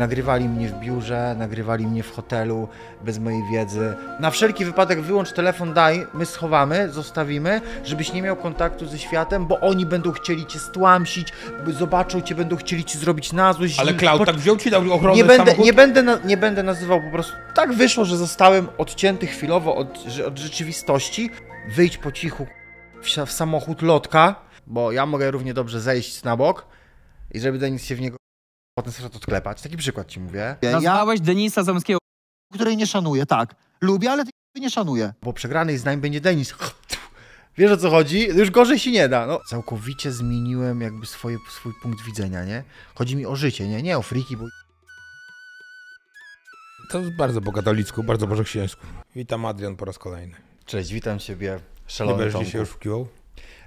Nagrywali mnie w biurze, nagrywali mnie w hotelu bez mojej wiedzy. Na wszelki wypadek wyłącz telefon, daj, my schowamy, zostawimy, żebyś nie miał kontaktu ze światem, bo oni będą chcieli cię stłamsić, zobaczą cię, będą chcieli ci zrobić na złość. Ale Klaud, po... tak wziął ci dał ochronę nie będę, nie, będę na, nie będę nazywał po prostu. Tak wyszło, że zostałem odcięty chwilowo od, od rzeczywistości. Wyjdź po cichu w, w samochód lotka, bo ja mogę równie dobrze zejść na bok i żeby nic się w niego potem to odklepać. Taki przykład ci mówię. Nazwałeś Denisa Zamskiego. Której nie szanuję, tak. Lubię, ale nie szanuję. Bo przegrany z nami będzie Denis. Wiesz o co chodzi? Już gorzej się nie da. No. Całkowicie zmieniłem jakby swoje, swój punkt widzenia, nie? Chodzi mi o życie, nie? Nie o friki, bo... To bardzo po katolicku, bardzo po chrześcijańsku. Witam Adrian po raz kolejny. Cześć, witam ciebie. Szalony Nie będziesz się już wkiwał?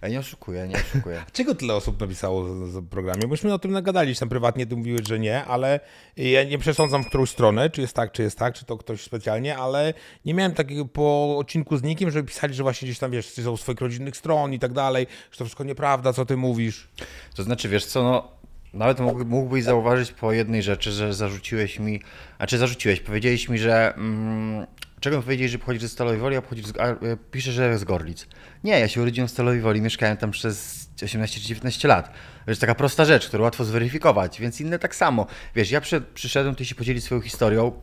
Ja nie oszukuję, nie oszukuję. Czego tyle osób napisało w programie? Myśmy o tym nagadali, tam prywatnie ty mówiłeś, że nie, ale ja nie przesądzam w którą stronę, czy jest tak, czy jest tak, czy to ktoś specjalnie, ale nie miałem takiego po odcinku z nikim, żeby pisali, że właśnie gdzieś tam, wiesz, są swoich rodzinnych stron i tak dalej, że to wszystko nieprawda, co ty mówisz. To znaczy, wiesz co, no nawet mógłbyś zauważyć po jednej rzeczy, że zarzuciłeś mi, a czy zarzuciłeś, powiedzieliś mi, że mm, Czego powiedzieć, że pochodzisz z Stalowej Woli, a, pochodzisz z, a e, pisze, że z Gorlic. Nie, ja się urodziłem w Stalowej Woli, mieszkałem tam przez 18 czy 19 lat. To jest taka prosta rzecz, którą łatwo zweryfikować, więc inne tak samo. Wiesz, ja przy, przyszedłem tutaj się podzielić swoją historią.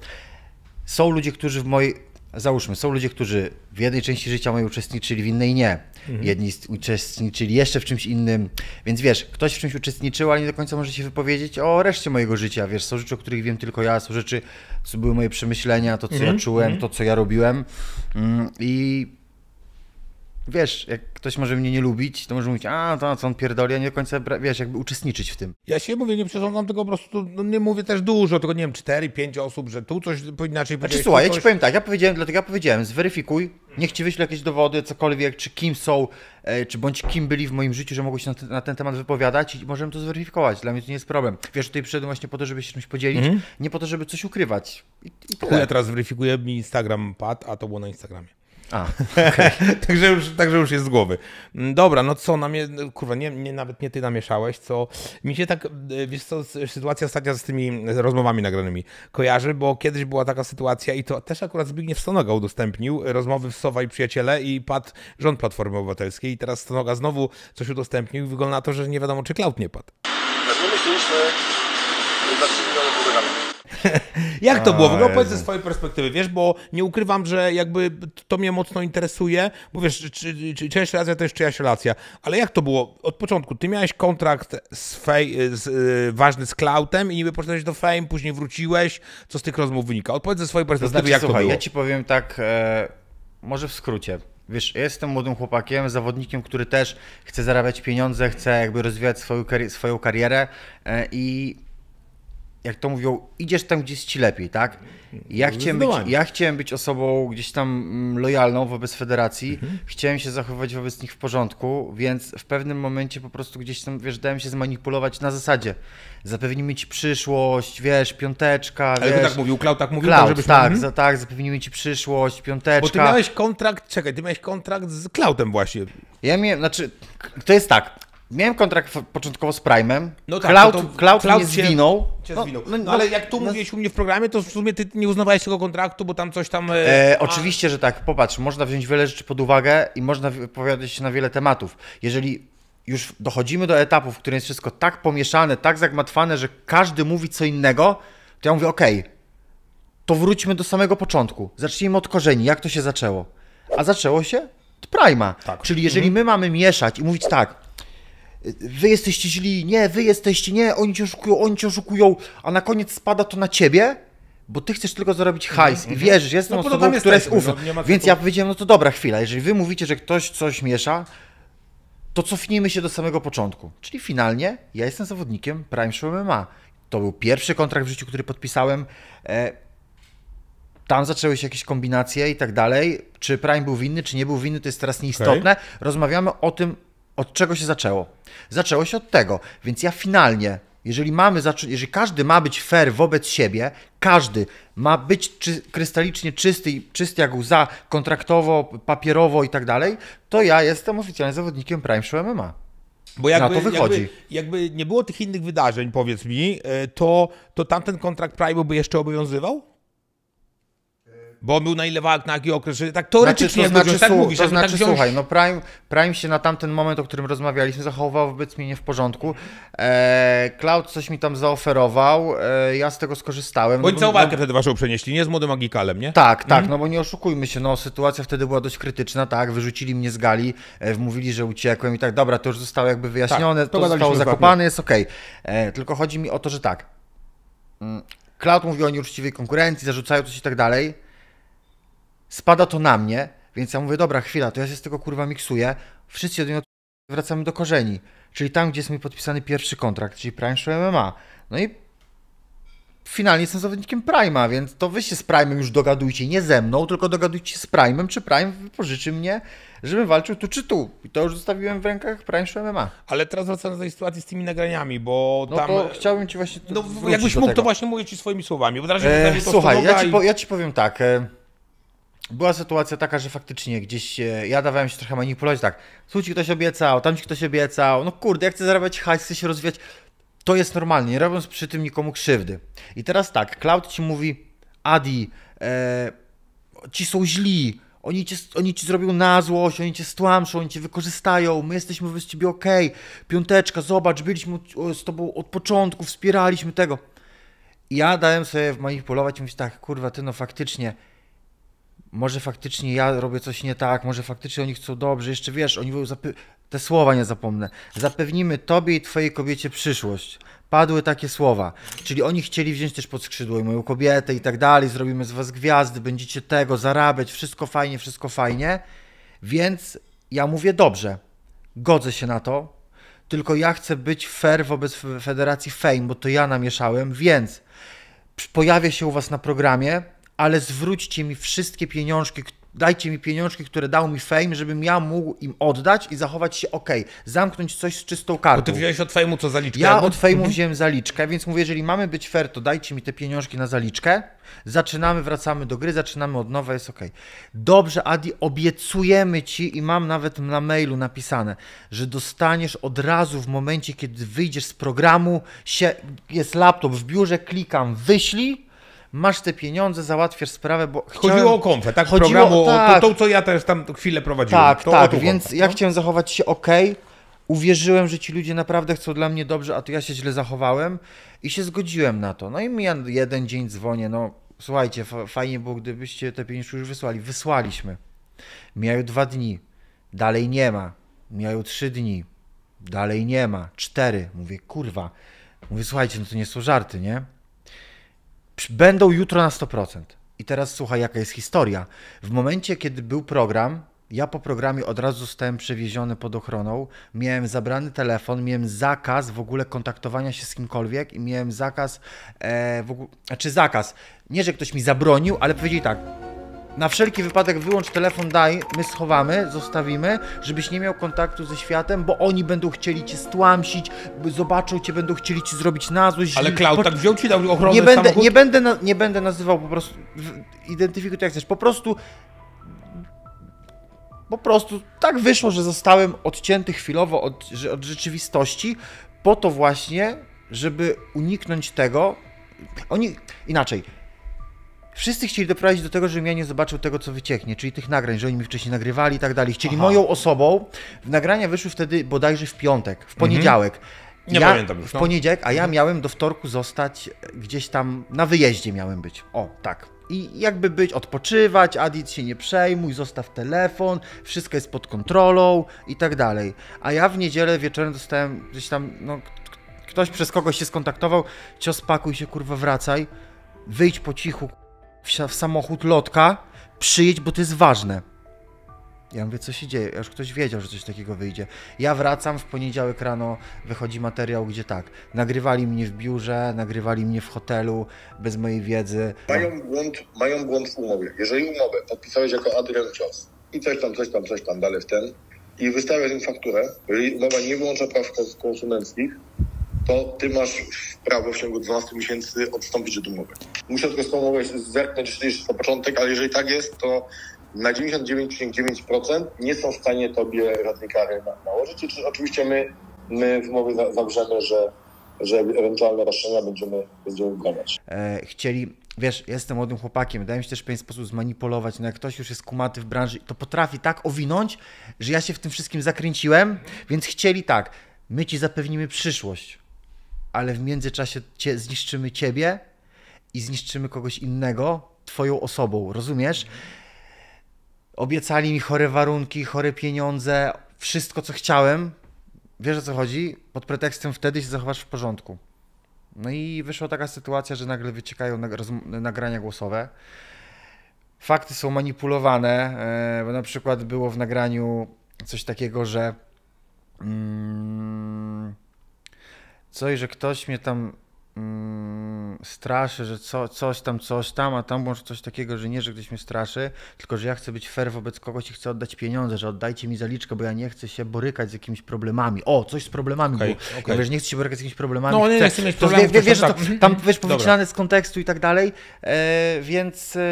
Są ludzie, którzy w mojej załóżmy, są ludzie, którzy w jednej części życia mojej uczestniczyli, w innej nie. Mhm. Jedni uczestniczyli jeszcze w czymś innym, więc wiesz, ktoś w czymś uczestniczył, ale nie do końca może się wypowiedzieć o reszcie mojego życia. Wiesz, są rzeczy, o których wiem tylko ja, są rzeczy, co były moje przemyślenia, to co mhm. ja czułem, mhm. to co ja robiłem. Mm, I wiesz, jak ktoś może mnie nie lubić, to może mówić, a to co on pierdoli, a nie do końca, wiesz, jakby uczestniczyć w tym. Ja się mówię, nie przesądzam tego po prostu, no, nie mówię też dużo, tylko nie wiem, cztery, pięć osób, że tu coś inaczej Znaczy słuchaj, ja ci powiem tak, ja powiedziałem, dlatego ja powiedziałem, zweryfikuj, niech ci wyśle jakieś dowody, cokolwiek, czy kim są, e, czy bądź kim byli w moim życiu, że mogą się na ten, na ten, temat wypowiadać i możemy to zweryfikować. Dla mnie to nie jest problem. Wiesz, tutaj przyszedłem właśnie po to, żeby się czymś podzielić, mm -hmm. nie po to, żeby coś ukrywać. I, i tyle. Ja teraz zweryfikuję mi Instagram pad, a to było na Instagramie. A, okay. także, już, także już jest z głowy. Mm, dobra, no co nam kurwa, nie, nie, nawet nie ty namieszałeś, co mi się tak, y, wiesz co, sytuacja ostatnia z tymi rozmowami nagranymi kojarzy, bo kiedyś była taka sytuacja i to też akurat Zbigniew Stonoga udostępnił, y, rozmowy w Sowa i Przyjaciele i padł rząd Platformy Obywatelskiej i teraz Stonoga znowu coś udostępnił i wygląda na to, że nie wiadomo, czy Cloud nie padł. Tak, myśleliśmy, Jak to było? W ogóle powiedz ze swojej perspektywy, wiesz, bo nie ukrywam, że jakby to mnie mocno interesuje, bo wiesz, czy, czy, część racja to jest czyjaś relacja, ale jak to było? Od początku, ty miałeś kontrakt z fej, z, y, ważny z Cloudem i niby poszedłeś do Fame, później wróciłeś, co z tych rozmów wynika? Odpowiedz ze swojej perspektywy, to znaczy, jak słuchaj, to było? ja ci powiem tak, e, może w skrócie. Wiesz, ja jestem młodym chłopakiem, zawodnikiem, który też chce zarabiać pieniądze, chce jakby rozwijać swoją, kari swoją karierę e, i jak to mówią, idziesz tam, gdzie jest ci lepiej, tak? Ja no, chciałem, być, ja chciałem być osobą gdzieś tam mm, lojalną wobec federacji, mhm. chciałem się zachowywać wobec nich w porządku, więc w pewnym momencie po prostu gdzieś tam, wiesz, dałem się zmanipulować na zasadzie zapewnimy ci przyszłość, wiesz, piąteczka, Ale wiesz, tak mówił, Klaud tak mówił, Cloud, tak, tak, tak mhm. za, tak, zapewnimy ci przyszłość, piąteczka. Bo ty miałeś kontrakt, czekaj, ty miałeś kontrakt z Klaudem właśnie. Ja miałem, znaczy, to jest tak, Miałem kontrakt początkowo z Prime'em. No tak, Cloud, to no to Cloud, Cloud, mnie zwinął cię no, zwinął. No, no, no ale jak tu no mówiłeś u mnie w programie, to w sumie ty nie uznawałeś tego kontraktu, bo tam coś tam... E, e Oczywiście, że tak. Popatrz, można wziąć wiele rzeczy pod uwagę i można wypowiadać się na wiele tematów. Jeżeli już dochodzimy do etapu, w którym jest wszystko tak pomieszane, tak zagmatwane, że każdy mówi co innego, to ja mówię, ok, to wróćmy do samego początku. Zacznijmy od korzeni, jak to się zaczęło. A zaczęło się od Prima. Tak. Czyli jeżeli mhm. my mamy mieszać i mówić tak, wy jesteście źli, nie, wy jesteście, nie, oni cię oszukują, oni cię oszukują, a na koniec spada to na ciebie, bo ty chcesz tylko zarobić hajs mm -hmm. i mhm. wierzysz, jestem no, osobą, która jest ufna. Tak, no, Więc ja powiedziałem, no to dobra chwila, jeżeli wy mówicie, że ktoś coś miesza, to cofnijmy się do samego początku. Czyli finalnie ja jestem zawodnikiem Prime Show MMA. To był pierwszy kontrakt w życiu, który podpisałem. E, tam zaczęły się jakieś kombinacje i tak dalej. Czy Prime był winny, czy nie był winny, to jest teraz nieistotne. Okay. Rozmawiamy o tym, od czego się zaczęło? Zaczęło się od tego, więc ja finalnie, jeżeli mamy, jeżeli każdy ma być fair wobec siebie, każdy ma być czy, krystalicznie czysty, czysty jak łza, kontraktowo, papierowo i tak dalej, to ja jestem oficjalnie zawodnikiem Prime Show MMA. Bo jakby, Na to wychodzi. Jakby, jakby nie było tych innych wydarzeń, powiedz mi, e, to, to tamten kontrakt Prime by jeszcze obowiązywał? bo on był na ile na jaki okres, że tak teoretycznie znaczy, to znaczy, tak mówisz. To tak znaczy, tak słuchaj, no Prime, Prime się na tamten moment, o którym rozmawialiśmy, zachował wobec mnie nie w porządku. E, Cloud coś mi tam zaoferował, e, ja z tego skorzystałem. Bo oni no, całą no- walkę no, wtedy waszą przenieśli, nie z młodym Magikalem, nie? Tak, tak, mhm. no bo nie oszukujmy się, no sytuacja wtedy była dość krytyczna, tak, wyrzucili mnie z gali, e, mówili, że uciekłem i tak, dobra, to już zostało jakby wyjaśnione, tak, to zostało zakopane, jest okej. Okay. E, tylko chodzi mi o to, że tak, mm, Cloud mówi o nieuczciwej konkurencji, zarzucają coś i tak dalej spada to na mnie, więc ja mówię, dobra, chwila, to ja się z tego kurwa miksuję, wszyscy od wracamy do korzeni, czyli tam, gdzie jest mój podpisany pierwszy kontrakt, czyli Prime Show MMA. No i finalnie jestem zawodnikiem Prima, więc to wy się z Prime'em już dogadujcie, nie ze mną, tylko dogadujcie się z Prime'em, czy Prime wypożyczy mnie, żebym walczył tu czy tu. I to już zostawiłem w rękach Prime Show MMA. Ale teraz wracam do tej sytuacji z tymi nagraniami, bo no tam... No to chciałbym ci właśnie... No jakbyś mógł, tego. to właśnie mówię ci swoimi słowami, bo e, na razie... E, słuchaj, ja ci, po, ja ci powiem tak... E była sytuacja taka, że faktycznie gdzieś e, ja dawałem się trochę manipulować, tak, tu ci ktoś obiecał, tam ci ktoś obiecał, no kurde, ja chcę zarabiać hajs, chcę się rozwijać. To jest normalnie, nie robiąc przy tym nikomu krzywdy. I teraz tak, Cloud ci mówi, Adi, e, ci są źli, oni, ci oni ci zrobią na złość, oni cię stłamszą, oni cię wykorzystają, my jesteśmy wobec ciebie okej, piąteczka, zobacz, byliśmy z tobą od początku, wspieraliśmy tego. I ja dałem sobie manipulować mówić tak, kurwa, ty no faktycznie, może faktycznie ja robię coś nie tak, może faktycznie oni chcą dobrze, jeszcze wiesz, oni mówią, te słowa nie zapomnę. Zapewnimy tobie i twojej kobiecie przyszłość. Padły takie słowa. Czyli oni chcieli wziąć też pod skrzydło i moją kobietę i tak dalej, zrobimy z was gwiazdy, będziecie tego, zarabiać, wszystko fajnie, wszystko fajnie. Więc ja mówię dobrze, godzę się na to, tylko ja chcę być fair wobec Federacji Fame, bo to ja namieszałem, więc pojawia się u was na programie, ale zwróćcie mi wszystkie pieniążki, dajcie mi pieniążki, które dał mi fame, żebym ja mógł im oddać i zachować się ok, zamknąć coś z czystą kartą. Bo ty wziąłeś od fejmu co zaliczkę? Ja albo... od fejmu mhm. wziąłem zaliczkę, więc mówię, jeżeli mamy być fair, to dajcie mi te pieniążki na zaliczkę, zaczynamy, wracamy do gry, zaczynamy od nowa, jest ok. Dobrze, Adi, obiecujemy ci i mam nawet na mailu napisane, że dostaniesz od razu w momencie, kiedy wyjdziesz z programu, się, jest laptop w biurze, klikam wyślij, masz te pieniądze, załatwiasz sprawę, bo... Chciałem... Chodziło o konfę, tak? Chodziło programu, o To, tak. to, co ja też tam chwilę prowadziłem. Tak, to tak, więc konfę, no. ja no? chciałem zachować się ok, uwierzyłem, że ci ludzie naprawdę chcą dla mnie dobrze, a to ja się źle zachowałem i się zgodziłem na to. No i mija jeden dzień dzwonię, no słuchajcie, fajnie było, gdybyście te pieniądze już wysłali. Wysłaliśmy. Mijają dwa dni, dalej nie ma. Mijają trzy dni, dalej nie ma. Cztery. Mówię, kurwa. Mówię, słuchajcie, no to nie są żarty, nie? będą jutro na 100%. I teraz słuchaj, jaka jest historia. W momencie, kiedy był program, ja po programie od razu zostałem przewieziony pod ochroną, miałem zabrany telefon, miałem zakaz w ogóle kontaktowania się z kimkolwiek i miałem zakaz, e, w ogóle, znaczy zakaz, nie, że ktoś mi zabronił, ale powiedzieli tak, na wszelki wypadek wyłącz telefon, daj, my schowamy, zostawimy, żebyś nie miał kontaktu ze światem, bo oni będą chcieli cię stłamsić, zobaczą cię, będą chcieli ci zrobić na złość. Ale Klaud, po... tak wziął ci dał ochronę nie będę, nie, będę na, nie będę nazywał po prostu, identyfikuj to jak chcesz, po prostu po prostu tak wyszło, że zostałem odcięty chwilowo od, od rzeczywistości, po to właśnie, żeby uniknąć tego. Oni inaczej Wszyscy chcieli doprowadzić do tego, żebym ja nie zobaczył tego, co wycieknie, czyli tych nagrań, że oni mi wcześniej nagrywali i tak dalej. Chcieli Aha. moją osobą. Nagrania wyszły wtedy bodajże w piątek, w mhm. poniedziałek. Mhm. Nie ja, pamiętam już. W no. poniedziałek, a ja mhm. miałem do wtorku zostać gdzieś tam na wyjeździe miałem być. O, tak. I jakby być, odpoczywać, Adit się nie przejmuj, zostaw telefon, wszystko jest pod kontrolą i tak dalej. A ja w niedzielę wieczorem dostałem gdzieś tam, no, ktoś przez kogoś się skontaktował, cios pakuj się, kurwa, wracaj, wyjdź po cichu, w samochód lotka, przyjedź, bo to jest ważne. Ja mówię, co się dzieje? Ja już ktoś wiedział, że coś takiego wyjdzie. Ja wracam, w poniedziałek rano wychodzi materiał, gdzie tak, nagrywali mnie w biurze, nagrywali mnie w hotelu, bez mojej wiedzy. Mają błąd, mają błąd w umowie. Jeżeli umowę podpisałeś jako Adrian Cios i coś tam, coś tam, coś tam dalej w ten i wystawiasz im fakturę, jeżeli umowa nie wyłącza praw konsumenckich, to ty masz prawo w ciągu 12 miesięcy odstąpić od umowy. Muszę tylko z tą umowę zerknąć, czy jest na początek, ale jeżeli tak jest, to na 99,9% nie są w stanie tobie radni kary nałożyć. I oczywiście my, my w umowie zawrzemy, że, że ewentualne roszczenia będziemy, będziemy E, chcieli wiesz, jestem młodym chłopakiem, daje mi się też w pewien sposób zmanipulować. No jak ktoś już jest kumaty w branży, to potrafi tak owinąć, że ja się w tym wszystkim zakręciłem, więc chcieli tak, my ci zapewnimy przyszłość ale w międzyczasie cię, zniszczymy ciebie i zniszczymy kogoś innego twoją osobą, rozumiesz? Obiecali mi chore warunki, chore pieniądze, wszystko co chciałem. Wiesz o co chodzi? Pod pretekstem wtedy się zachowasz w porządku. No i wyszła taka sytuacja, że nagle wyciekają nagrania głosowe. Fakty są manipulowane, e, bo na przykład było w nagraniu coś takiego, że. Mm, co i że ktoś mnie tam mm, straszy, że co, coś tam, coś tam, a tam może coś takiego, że nie, że ktoś mnie straszy, tylko że ja chcę być fair wobec kogoś i chcę oddać pieniądze, że oddajcie mi zaliczkę, bo ja nie chcę się borykać z jakimiś problemami. O, coś z problemami okay, było. Okay. Ja wiesz, nie chcę się borykać z jakimiś problemami. No, nie, chcę, nie chcę mieć problemów. Wie, wiesz, tak. to, tam wiesz, powycinane z kontekstu i tak dalej, e, więc e,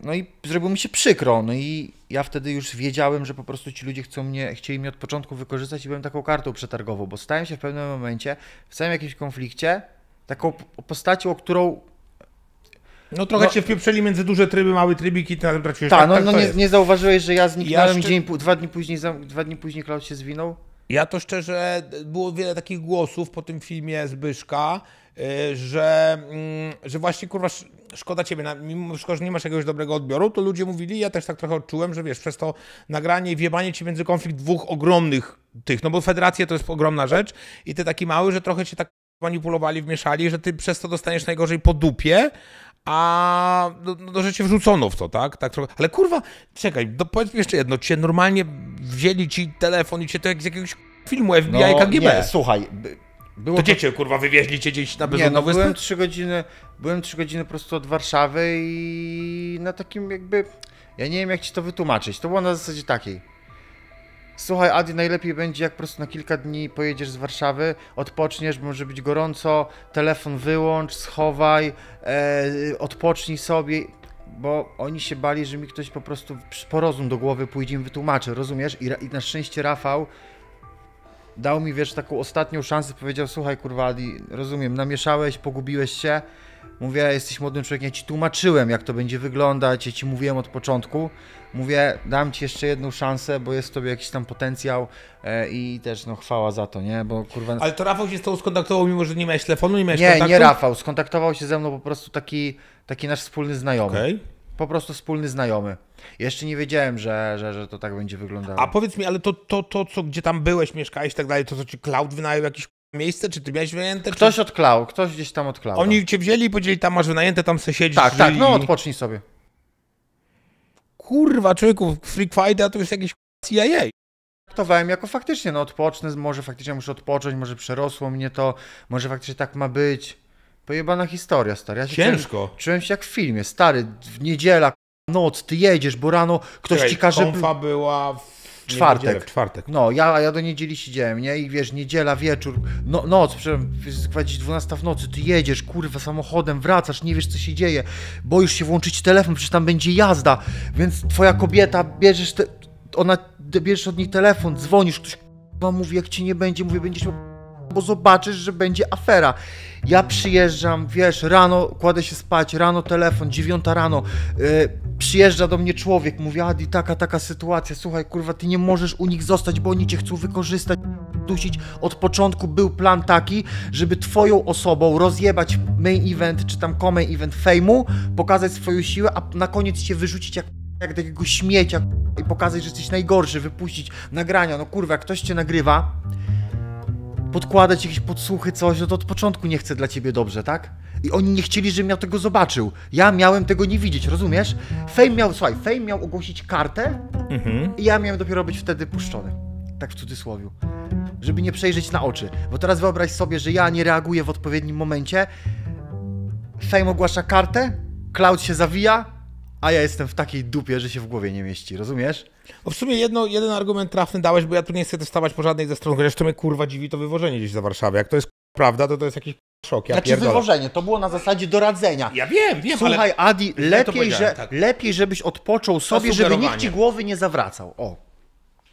no i zrobiło mi się przykro, no i ja wtedy już wiedziałem, że po prostu ci ludzie chcą mnie, chcieli mnie od początku wykorzystać i byłem taką kartą przetargową, bo stałem się w pewnym momencie w samym jakimś konflikcie taką postacią, o którą no trochę no, cię wpieprzeli między duże tryby, małe trybiki, ty na tym traciłeś. Ta, tak, no, tak, no nie, nie, zauważyłeś, że ja zniknąłem ja jeszcze... dzień, dwa dni później, dwa dni później Klaus się zwinął? Ja to szczerze, było wiele takich głosów po tym filmie Zbyszka, y, że, mm, że właśnie kurwa szkoda ciebie, mimo że nie masz jakiegoś dobrego odbioru, to ludzie mówili, ja też tak trochę odczułem, że wiesz, przez to nagranie i wjebanie ci między konflikt dwóch ogromnych tych, no bo federacje to jest ogromna rzecz i ty taki mały, że trochę cię tak manipulowali, wmieszali, że ty przez to dostaniesz najgorzej po dupie, a no, no, no, że cię wrzucono w to, tak? tak trochę. Ale kurwa, czekaj, do, powiedz mi jeszcze jedno, cię normalnie wzięli ci telefon i cię to jak z jakiegoś filmu FBI no, KGB. Nie, słuchaj. Było to dziecię, kurwa, wywieźli cię gdzieś na bezludną no, byłem trzy godziny, byłem trzy godziny prosto od Warszawy i na takim jakby, ja nie wiem jak ci to wytłumaczyć, to było na zasadzie takiej. Słuchaj, Adi, najlepiej będzie, jak po prostu na kilka dni pojedziesz z Warszawy, odpoczniesz, może być gorąco, telefon wyłącz, schowaj, e, odpocznij sobie, bo oni się bali, że mi ktoś po prostu porozum do głowy pójdzie i wytłumaczy, rozumiesz? I, I, na szczęście Rafał dał mi, wiesz, taką ostatnią szansę, powiedział, słuchaj, kurwa, Adi, rozumiem, namieszałeś, pogubiłeś się, Mówię, jesteś młodym człowiekiem, ja ci tłumaczyłem, jak to będzie wyglądać, ja ci mówiłem od początku. Mówię, dam ci jeszcze jedną szansę, bo jest w tobie jakiś tam potencjał e, i też no chwała za to, nie? Bo kurwa. Ale to Rafał się z tobą skontaktował, mimo że nie miałeś telefonu, nie miałeś Nie, kontaktu? nie Rafał, skontaktował się ze mną po prostu taki, taki nasz wspólny znajomy. Okay. Po prostu wspólny znajomy. Jeszcze nie wiedziałem, że, że, że to tak będzie wyglądało. A powiedz mi, ale to, to, to co, gdzie tam byłeś, mieszkałeś i tak dalej, to co ci cloud wynajął jakiś miejsce, czy ty miałeś wynajęte? Czy... Ktoś odklał, ktoś gdzieś tam odklał. Oni tam. cię wzięli i powiedzieli, tam masz wynajęte, tam se siedzisz. Tak, tak, no odpocznij sobie. Kurwa, człowieku, Freak Fighter to jest jakiś CIA. Traktowałem jako faktycznie, no odpocznę, może faktycznie muszę odpocząć, może przerosło mnie to, może faktycznie tak ma być. Pojebana historia, stary. Ja Ciężko. Czułem, czułem się jak w filmie, stary, w niedziela, noc, ty jedziesz, bo rano ktoś Słuchaj, ci każe... była w czwartek. w czwartek. No, ja, ja do niedzieli siedziałem, nie? I wiesz, niedziela, wieczór, no, noc, przepraszam, jest 12 w nocy, ty jedziesz, kurwa, samochodem, wracasz, nie wiesz, co się dzieje, boisz się włączyć telefon, przecież tam będzie jazda, więc twoja kobieta, bierzesz, te, ona, bierzesz od niej telefon, dzwonisz, ktoś, kurwa, mówi, jak ci nie będzie, mówię, będziesz miał bo zobaczysz, że będzie afera. Ja przyjeżdżam, wiesz, rano kładę się spać, rano telefon, dziewiąta rano, yy, przyjeżdża do mnie człowiek, mówi, Adi, taka, taka sytuacja, słuchaj, kurwa, ty nie możesz u nich zostać, bo oni cię chcą wykorzystać, dusić. Od początku był plan taki, żeby twoją osobą rozjebać main event, czy tam co-main event fejmu, pokazać swoją siłę, a na koniec cię wyrzucić jak jak takiego śmiecia i pokazać, że jesteś najgorszy, wypuścić nagrania. No kurwa, jak ktoś cię nagrywa, podkładać jakieś podsłuchy, coś, no to od początku nie chcę dla ciebie dobrze, tak? I oni nie chcieli, żebym ja tego zobaczył. Ja miałem tego nie widzieć, rozumiesz? Fame miał, słuchaj, Fame miał ogłosić kartę mhm. i ja miałem dopiero być wtedy puszczony. Tak w cudzysłowie. Żeby nie przejrzeć na oczy. Bo teraz wyobraź sobie, że ja nie reaguję w odpowiednim momencie. Fame ogłasza kartę, Cloud się zawija, a ja jestem w takiej dupie, że się w głowie nie mieści, rozumiesz? No w sumie jedno, jeden argument trafny dałeś, bo ja tu nie chcę też po żadnej ze stron, Zresztą to mnie kurwa dziwi to wywożenie gdzieś za Warszawy. Jak to jest prawda, to to jest jakiś szok. Ja znaczy pierdolę. wywożenie, to było na zasadzie doradzenia. Ja wiem, wiem, Słuchaj, ale... Adi, lepiej, że, tak. lepiej żebyś odpoczął sobie, żeby nikt ci głowy nie zawracał. O.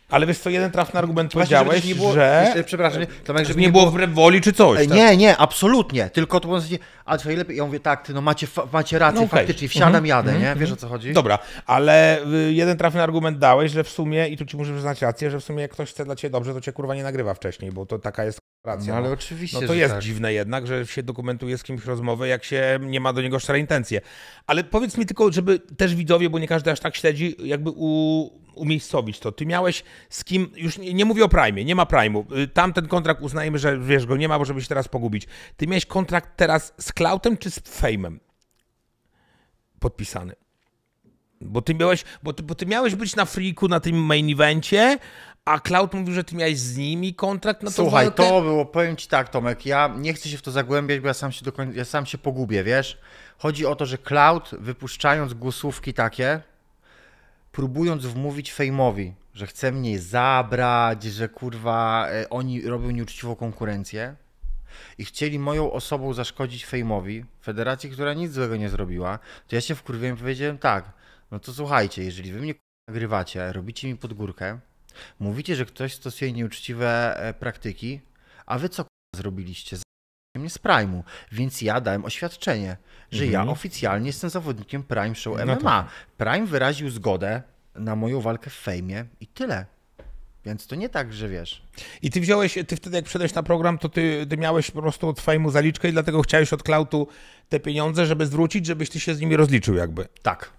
Ale wiesz co, jeden trafny argument Właśnie, powiedziałeś, było, że... Jeszcze, przepraszam, Tomek, żeby nie, nie było wbrew woli czy coś. Tak? Nie, nie, absolutnie. Tylko to było a twoje lepiej... Ja mówię, tak, ty no macie, macie rację, no, okay. faktycznie, wsiadam, mm -hmm, jadę, mm -hmm, nie? Mhm, wiesz o mhm. co chodzi? Dobra, ale y, jeden trafny argument dałeś, że w sumie, i tu ci muszę przyznać rację, że w sumie jak ktoś chce dla ciebie dobrze, to cię kurwa nie nagrywa wcześniej, bo to taka jest Racja, no ale no. oczywiście. No to jest tak. dziwne jednak, że się dokumentuje z kimś rozmowę, jak się nie ma do niego szczere intencje. Ale powiedz mi tylko, żeby też widzowie, bo nie każdy aż tak śledzi, jakby u, umiejscowić to. Ty miałeś z kim, już nie, nie mówię o Prime, nie ma Prime'u. Y, Tamten kontrakt uznajemy, że wiesz, go nie ma, bo żeby się teraz pogubić. Ty miałeś kontrakt teraz z Cloutem czy z Fame'em podpisany? Bo ty miałeś, bo ty, bo ty miałeś być na freaku na tym main evencie, a Cloud mówił, że ty miałeś z nimi kontrakt na tą Słuchaj, walkę? to było, powiem ci tak Tomek, ja nie chcę się w to zagłębiać, bo ja sam się, do końca, ja sam się pogubię, wiesz? Chodzi o to, że Cloud wypuszczając głosówki takie, próbując wmówić Fejmowi, że chce mnie zabrać, że kurwa e, oni robią nieuczciwą konkurencję i chcieli moją osobą zaszkodzić Fejmowi, federacji, która nic złego nie zrobiła, to ja się wkurwiłem i powiedziałem tak, no to słuchajcie, jeżeli wy mnie nagrywacie, robicie mi podgórkę, Mówicie, że ktoś stosuje nieuczciwe e, praktyki, a wy co zrobiliście z mnie z Prime'u, więc ja dałem oświadczenie, że mhm. ja oficjalnie jestem zawodnikiem Prime Show MMA. No tak. Prime wyraził zgodę na moją walkę w fejmie i tyle. Więc to nie tak, że wiesz. I ty wziąłeś, ty wtedy jak przedeś na program, to ty, ty miałeś po prostu od fejmu zaliczkę i dlatego chciałeś od Klautu te pieniądze, żeby zwrócić, żebyś ty się z nimi rozliczył jakby. Tak.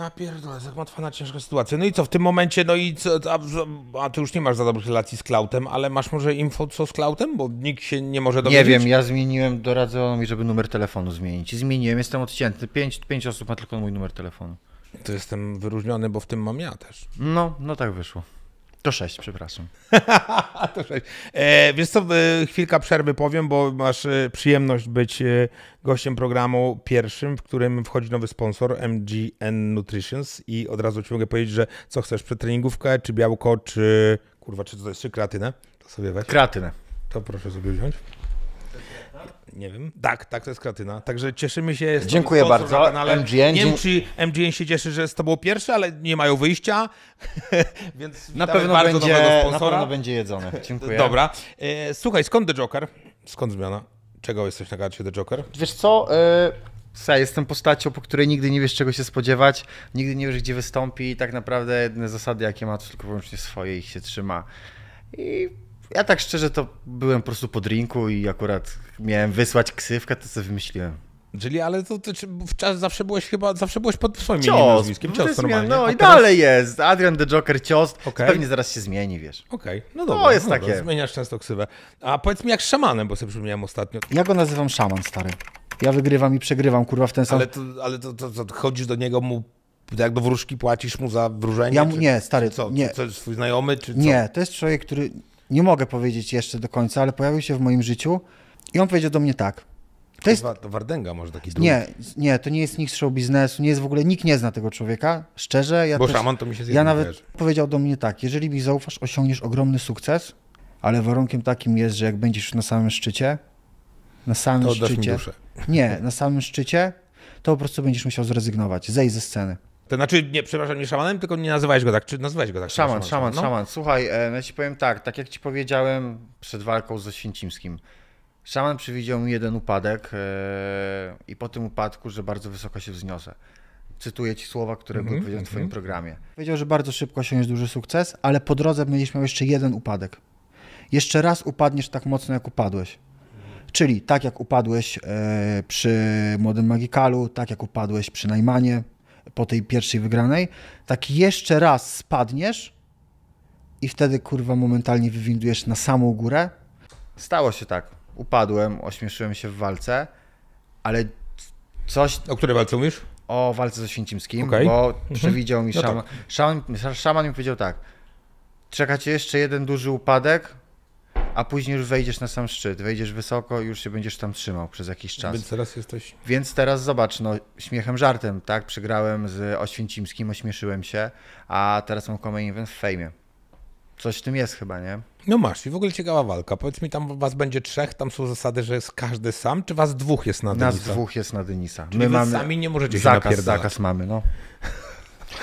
Ja pierdolę, jak ma twana ciężka sytuacja. No i co, w tym momencie, no i co, a, a, ty już nie masz za dobrych relacji z Cloutem, ale masz może info co z Cloutem, bo nikt się nie może dowiedzieć. Nie wiem, ja zmieniłem, doradzono mi, żeby numer telefonu zmienić. Zmieniłem, jestem odcięty. Pięć, pięć osób ma tylko mój numer telefonu. To jestem wyróżniony, bo w tym mam ja też. No, no tak wyszło. To sześć, przepraszam. to sześć. E, wiesz co, e, chwilka przerwy powiem, bo masz e, przyjemność być e, gościem programu pierwszym, w którym wchodzi nowy sponsor MGN Nutritions i od razu ci mogę powiedzieć, że co chcesz, przetreningówkę, czy białko, czy kurwa, czy to jest, czy kreatynę? To sobie weź. Kreatynę. To proszę sobie wziąć nie wiem. Tak, tak, to jest kreatyna. Także cieszymy się. Dziękuję bardzo. Na kanale. MGN. Nie wiem, czy MGN się cieszy, że z tobą pierwszy, ale nie mają wyjścia, więc na pewno, będzie, na pewno będzie jedzone. Dziękuję. Dobra. E, słuchaj, skąd The Joker? Skąd zmiana? Czego jesteś na karcie The Joker? Wiesz co, y e, ja jestem postacią, po której nigdy nie wiesz czego się spodziewać, nigdy nie wiesz gdzie wystąpi i tak naprawdę jedne zasady jakie ma to tylko wyłącznie swoje ich się trzyma. I ja tak szczerze to byłem po prostu po drinku i akurat miałem wysłać ksywkę, to co wymyśliłem. Czyli, ale to, to w czas zawsze byłeś chyba, zawsze byłeś pod swoim cios, imieniem nazwiskiem, znaczy, cios normalnie. No i teraz... dalej jest, Adrian the Joker, cios, okay. pewnie zaraz się zmieni, wiesz. Okej, okay. no dobra. To jest no takie. Dobra. Zmieniasz często ksywę. A powiedz mi jak z szamanem, bo sobie przypomniałem ostatnio. Ja go nazywam szaman, stary. Ja wygrywam i przegrywam, kurwa, w ten sam... Ale to, ale to, to, to chodzisz do niego, mu jak do wróżki płacisz mu za wróżenie? Ja mu, czy, nie, stary, co? Nie. co to jest znajomy, czy co? Nie, to jest człowiek, który nie mogę powiedzieć jeszcze do końca, ale pojawił się w moim życiu i on powiedział do mnie tak. To jest to Wardenga może taki drugi. Nie, nie, to nie jest nikt z show biznesu, nie jest w ogóle, nikt nie zna tego człowieka, szczerze. Ja Bo też, szaman to mi się Ja nawet powiedział do mnie tak, jeżeli mi zaufasz, osiągniesz ogromny sukces, ale warunkiem takim jest, że jak będziesz już na samym szczycie, na samym to szczycie. Mi duszę. Nie, na samym szczycie, to po prostu będziesz musiał zrezygnować, zejść ze sceny. To znaczy, nie, przepraszam, nie szamanem, tylko nie nazywałeś go tak, czy nazywałeś go tak? Szaman, szaman, szaman. No. Słuchaj, e, no ja ci powiem tak, tak jak ci powiedziałem przed walką ze Święcimskim. Szaman przewidział mi jeden upadek e, i po tym upadku, że bardzo wysoko się wzniosę. Cytuję ci słowa, które mm-hmm, były mm-hmm. w twoim mhm. programie. Powiedział, że bardzo szybko osiągniesz duży sukces, ale po drodze będziesz miał jeszcze jeden upadek. Jeszcze raz upadniesz tak mocno, jak upadłeś. Czyli tak jak upadłeś e, przy Młodym Magikalu, tak jak upadłeś przy Najmanie, po tej pierwszej wygranej, tak jeszcze raz spadniesz i wtedy kurwa momentalnie wywindujesz na samą górę. Stało się tak. Upadłem, ośmieszyłem się w walce, ale coś... O której walce mówisz? O walce ze Święcimskim, okay. bo mhm. przewidział mi no szaman. Tak. szaman. Szaman mi powiedział tak, czekacie jeszcze jeden duży upadek, a później już wejdziesz na sam szczyt, wejdziesz wysoko i już się będziesz tam trzymał przez jakiś czas. Więc teraz jesteś... Więc teraz zobacz, no śmiechem, żartem, tak? Przegrałem z Oświęcimskim, ośmieszyłem się, a teraz mam kolejny event w fejmie. Coś w tym jest chyba, nie? No masz i w ogóle ciekawa walka. Powiedz mi, tam was będzie trzech, tam są zasady, że jest każdy sam, czy was dwóch jest na Denisa? Nas dwóch jest na Denisa. Czyli My mamy sami nie możecie się zakaz, napierdalać. Zakaz mamy, no.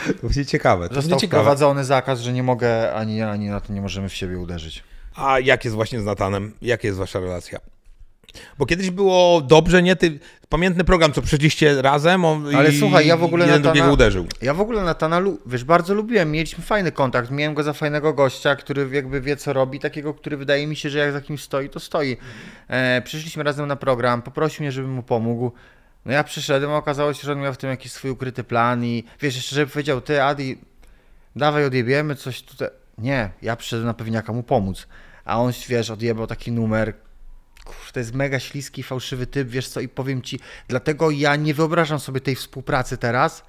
To będzie ciekawe. To Został będzie ciekawe. wprowadzony zakaz, że nie mogę, ani ja, ani na to nie możemy w siebie uderzyć. A jak jest właśnie z Natanem? Jak jest wasza relacja? Bo kiedyś było dobrze, nie? Ty, pamiętny program, co przyszliście razem on, Ale i, słuchaj, ja w ogóle jeden Natana, uderzył. Ja w ogóle Natana, wiesz, bardzo lubiłem, mieliśmy fajny kontakt, miałem go za fajnego gościa, który jakby wie, co robi, takiego, który wydaje mi się, że jak za kimś stoi, to stoi. E, przyszliśmy razem na program, poprosił mnie, żebym mu pomógł. No ja przyszedłem, a okazało się, że on miał w tym jakiś swój ukryty plan i wiesz, jeszcze żeby powiedział, ty Adi, dawaj odjebiemy coś tutaj. Nie, ja przyszedłem na pewniaka mu pomóc a on, wiesz, odjebał taki numer, Kurz, to jest mega śliski, fałszywy typ, wiesz co, i powiem ci, dlatego ja nie wyobrażam sobie tej współpracy teraz,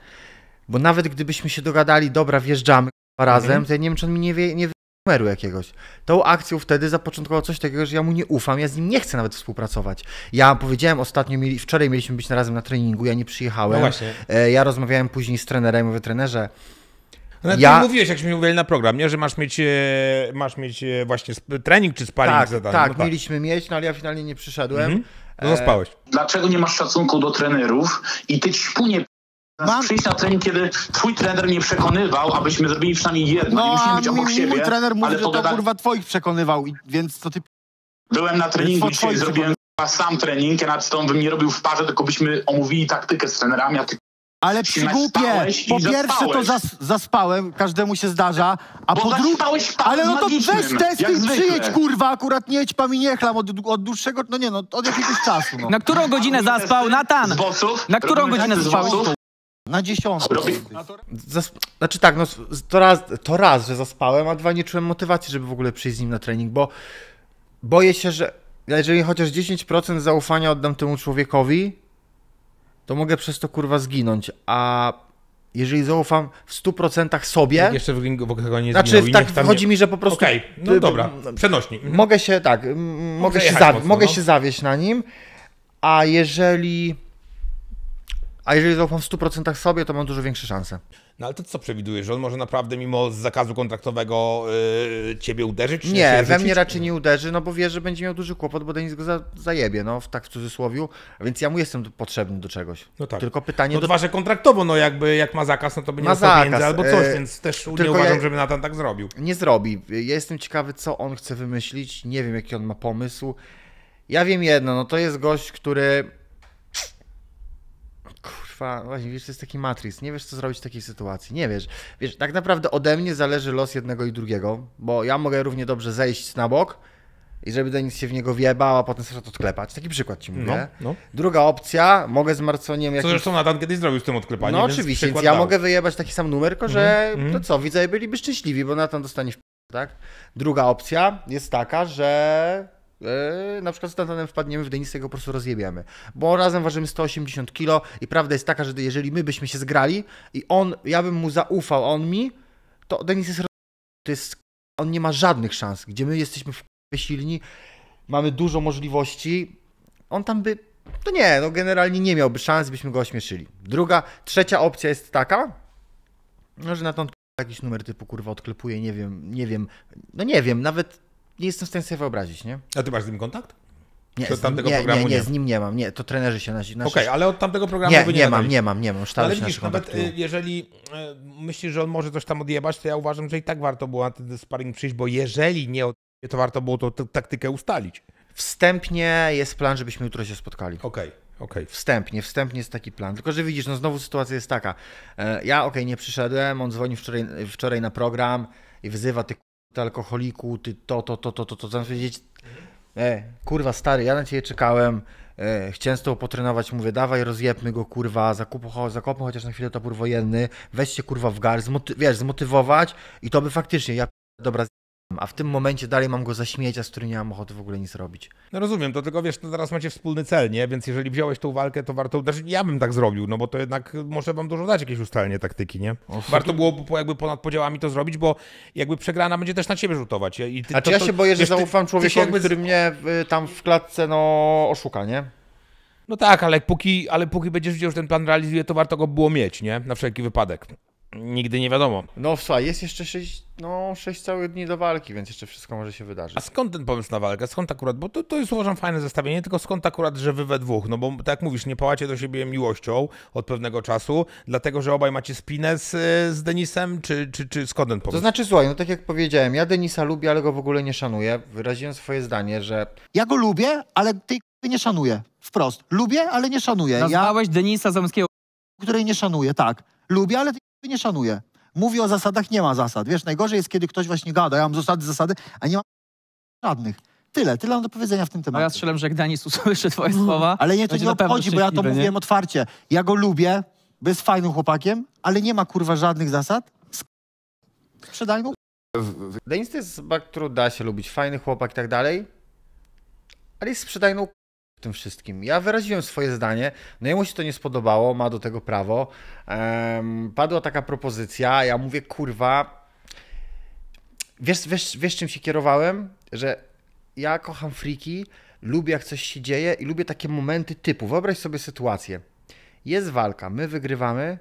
bo nawet gdybyśmy się dogadali, dobra, wjeżdżamy razem, mm -hmm. to ja nie wiem, czy on mi nie wie, nie wie numeru jakiegoś. Tą akcją wtedy zapoczątkował coś takiego, że ja mu nie ufam, ja z nim nie chcę nawet współpracować. Ja powiedziałem ostatnio, mieli, wczoraj mieliśmy być razem na treningu, ja nie przyjechałem. No właśnie. E, ja rozmawiałem później z trenerem, mówię, trenerze, no, ja... mówiłeś, jakśmy mówili na program, nie? że masz mieć, e, masz mieć e, właśnie trening czy sparring tak, zadany. Tak, no tak, mieliśmy mieć, no ale ja finalnie nie przyszedłem. Mhm. No zaspałeś. E, Dlaczego nie masz szacunku do trenerów i ty ćpunie Mam... Przyjść na trening, kiedy twój trener nie przekonywał, abyśmy zrobili przynajmniej jedno. No, nie musimy być obok siebie. Mój trener mówi, ale że to kurwa twoich przekonywał, więc to ty... Byłem na treningu dzisiaj, zrobiłem sam trening, ja nad tym bym nie robił w parze, tylko byśmy omówili taktykę z trenerami, a ty ale głupie, Po pierwsze to zas, zaspałem, każdemu się zdarza, a Bo po drugie... Ale no to magicznym, weź testy i przyjedź, kurwa, akurat nie jedź pamięcilam od, od dłuższego... No nie, no od jakiegoś czasu. No. Na którą godzinę zaspał Natan? na którą godzinę zaspał? Na dziesiątą. Zas... Znaczy tak, no to raz, to raz, że zaspałem, a dwa nie czułem motywacji, żeby w ogóle przyjść z nim na trening, bo boję się, że jeżeli chociaż 10% zaufania oddam temu człowiekowi, to mogę przez to kurwa zginąć, a jeżeli zaufam w 100% sobie. Jak jeszcze w, w oktagonie Znaczy, zginął, tak, tam chodzi nie... mi, że po prostu. Okej, okay, no dobra, przenośnik. Mhm. Mogę się, tak, mogę, się, zaw... mocno, mogę no. się zawieść na nim, a jeżeli a jeżeli zaufam w 100% sobie, to mam dużo większe szanse. No ale to co przewidujesz, że on może naprawdę mimo zakazu kontraktowego yy, ciebie uderzyć? Czy nie, we mnie raczej nie uderzy, no bo wie, że będzie miał duży kłopot, bo Denis go za, zajebie, no w, tak w cudzysłowie, więc ja mu jestem potrzebny do czegoś. No tak. Tylko pytanie... No do... dwa, że kontraktowo, no jakby jak ma zakaz, no to nie ma miał zakaz, albo coś, e, więc też Tylko nie uważam, ja... żeby Nathan tak zrobił. Nie zrobi. Ja jestem ciekawy, co on chce wymyślić, nie wiem jaki on ma pomysł. Ja wiem jedno, no to jest gość, który Kurwa, właśnie, wiesz, to jest taki matriz. Nie wiesz, co zrobić w takiej sytuacji. Nie wiesz. Wiesz, tak naprawdę ode mnie zależy los jednego i drugiego, bo ja mogę równie dobrze zejść na bok i żeby Denis się w niego wjebała, a potem sobie to odklepać. Taki przykład ci mówię. No, no. Druga opcja, mogę z Marconiem... Jakimś... Co zresztą Nathan kiedyś zrobił z tym odklepaniem, No oczywiście, więc ja dał. mogę wyjebać taki sam numer, tylko że mm, to co, widzę, byliby szczęśliwi, bo Nathan dostanie w... tak? Druga opcja jest taka, że E, na przykład z tantanem wpadniemy w denisę i go po prostu rozjebiamy. Bo razem ważymy 180 kilo i prawda jest taka, że jeżeli my byśmy się zgrali i on, ja bym mu zaufał, a on mi, to Denis jest, to jest on nie ma żadnych szans. Gdzie my jesteśmy w silni, mamy dużo możliwości, on tam by, no nie, no generalnie nie miałby szans, byśmy go ośmieszyli. Druga, trzecia opcja jest taka, no, że na tą jakiś numer typu kurwa odklepuje, nie wiem, nie wiem, no nie wiem, nawet nie jestem w stanie sobie wyobrazić, nie? A ty masz z nim kontakt? Nie, z, tamtego nie, programu nie, nie, nie, z nim nie mam. Nie, to trenerzy się nasi. nasi... Okej, okay, ale od tamtego programu nie, nie, nie mam, nie mam, nie mam. ale widzisz, nawet y, jeżeli y, myślisz, że on może coś tam odjebać, to ja uważam, że i tak warto było na ten sparring przyjść, bo jeżeli nie, to warto było tą taktykę ustalić. Wstępnie jest plan, żebyśmy jutro się spotkali. Okej. Okay. Okay. Wstępnie, wstępnie jest taki plan. Tylko, że widzisz, no znowu sytuacja jest taka. E, ja, okej, okay, nie przyszedłem, on dzwonił wczoraj, wczoraj na program i wyzywa tych ty alkoholiku, ty to, to, to, to, to, to, zamiast powiedzieć, e, kurwa stary, ja na ciebie czekałem, e, chciałem z tobą potrenować, mówię, dawaj, rozjebmy go, kurwa, zakupo, zakopmy chociaż na chwilę topór wojenny, weźcie, kurwa, w gar, zmoty- wiesz, zmotywować i to by faktycznie, ja dobra, a w tym momencie dalej mam go za śmiecia, z którym nie mam ochoty w ogóle nic robić. No rozumiem, to tylko wiesz, to teraz macie wspólny cel, nie? Więc jeżeli wziąłeś tą walkę, to warto, znaczy ja bym tak zrobił, no bo to jednak może wam dużo dać jakieś ustalenie taktyki, nie? Warto było jakby ponad podziałami to zrobić, bo jakby przegrana będzie też na ciebie rzutować. a czy ja się boję, że zaufam ty, człowiekowi, jakby... który mnie y, tam w klatce, no, oszuka, nie? No tak, ale póki, ale póki będziesz wiedział, że ten plan realizuje, to warto go było mieć, nie? Na wszelki wypadek nigdy nie wiadomo. No słuchaj, jest jeszcze 6, no, 6 całych dni do walki, więc jeszcze wszystko może się wydarzyć. A skąd ten pomysł na walkę? Skąd akurat, bo to, to jest uważam fajne zestawienie, tylko skąd akurat, że wy we dwóch? No bo tak jak mówisz, nie pałacie do siebie miłością od pewnego czasu, dlatego, że obaj macie spinę z, z Denisem, czy, czy, czy skąd ten pomysł? To znaczy słuchaj, no tak jak powiedziałem, ja Denisa lubię, ale go w ogóle nie szanuję. Wyraziłem swoje zdanie, że... Ja go lubię, ale tej nie szanuję. Wprost. Lubię, ale nie szanuję. Nazwałeś ja... Denisa Zamskiego. Której nie szanuję, tak. Lubię, ale nie szanuje. Mówi o zasadach, nie ma zasad. Wiesz, najgorzej jest, kiedy ktoś właśnie gada, ja mam zasady, zasady, a nie ma żadnych. Tyle, tyle mam do powiedzenia w tym no temacie. A ja strzelam, że jak Danis usłyszy twoje słowa... Ale nie, to nie obchodzi, bo ja to nie? mówiłem otwarcie. Ja go lubię, bo jest fajnym chłopakiem, ale nie ma kurwa żadnych zasad. Sprzedaj mu. Denis to jest który da się lubić. Fajny chłopak i tak dalej. Ale jest sprzedajną w tym wszystkim. Ja wyraziłem swoje zdanie, no jemu się to nie spodobało, ma do tego prawo. Um, padła taka propozycja, ja mówię, kurwa, wiesz, wiesz, wiesz czym się kierowałem? Że ja kocham friki, lubię jak coś się dzieje i lubię takie momenty typu, wyobraź sobie sytuację. Jest walka, my wygrywamy,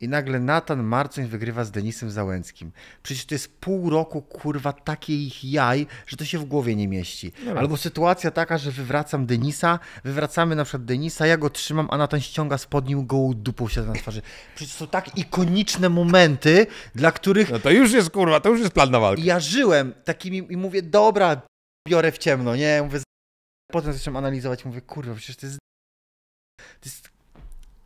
i nagle Natan Marcoń wygrywa z Denisem Załęckim. Przecież to jest pół roku, kurwa, takiej ich jaj, że to się w głowie nie mieści. No tak. Albo sytuacja taka, że wywracam Denisa, wywracamy na przykład Denisa, ja go trzymam, a Natan ściąga spod nim gołą dupą się na twarzy. Przecież to są tak ikoniczne momenty, dla których... No to już jest, kurwa, to już jest plan na walkę. Ja żyłem takimi i mówię, dobra, biorę w ciemno, nie? Mówię, potem zacząłem analizować, mówię, kurwa, przecież to jest... To jest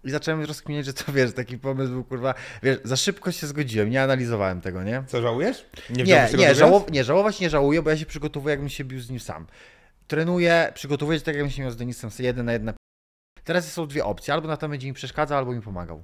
i zacząłem rozkminiać, że to wiesz, taki pomysł był kurwa, wiesz, za szybko się zgodziłem, nie analizowałem tego, nie? Co, żałujesz? Nie, nie, nie, nie, żałować nie żałuję, bo ja się przygotowuję, jakbym się bił z nim sam. Trenuję, przygotowuję się tak, jakbym się miał z Denisem jeden na jeden. Teraz są dwie opcje, albo na to będzie mi przeszkadzał, albo mi pomagał.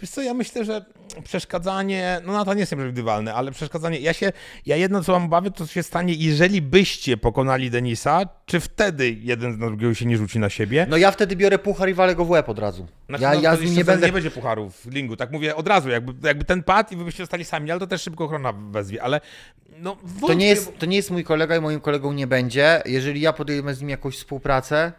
Wiesz co, ja myślę, że przeszkadzanie, no na to nie jest przewidywalny, ale przeszkadzanie, ja się, ja jedno co mam obawy, to co się stanie, jeżeli byście pokonali Denisa, czy wtedy jeden z drugiego się nie rzuci na siebie? No ja wtedy biorę puchar i walę go w łeb od razu. Znaczy, ja, no, ja nie będę... Nie będzie pucharów Lingu, tak mówię od razu, jakby, jakby ten padł i wy byście zostali sami, ale to też szybko ochrona wezwie, ale no wątpię... to, nie jest, to nie jest mój kolega i moim kolegą nie będzie, jeżeli ja podejmę z nim jakąś współpracę,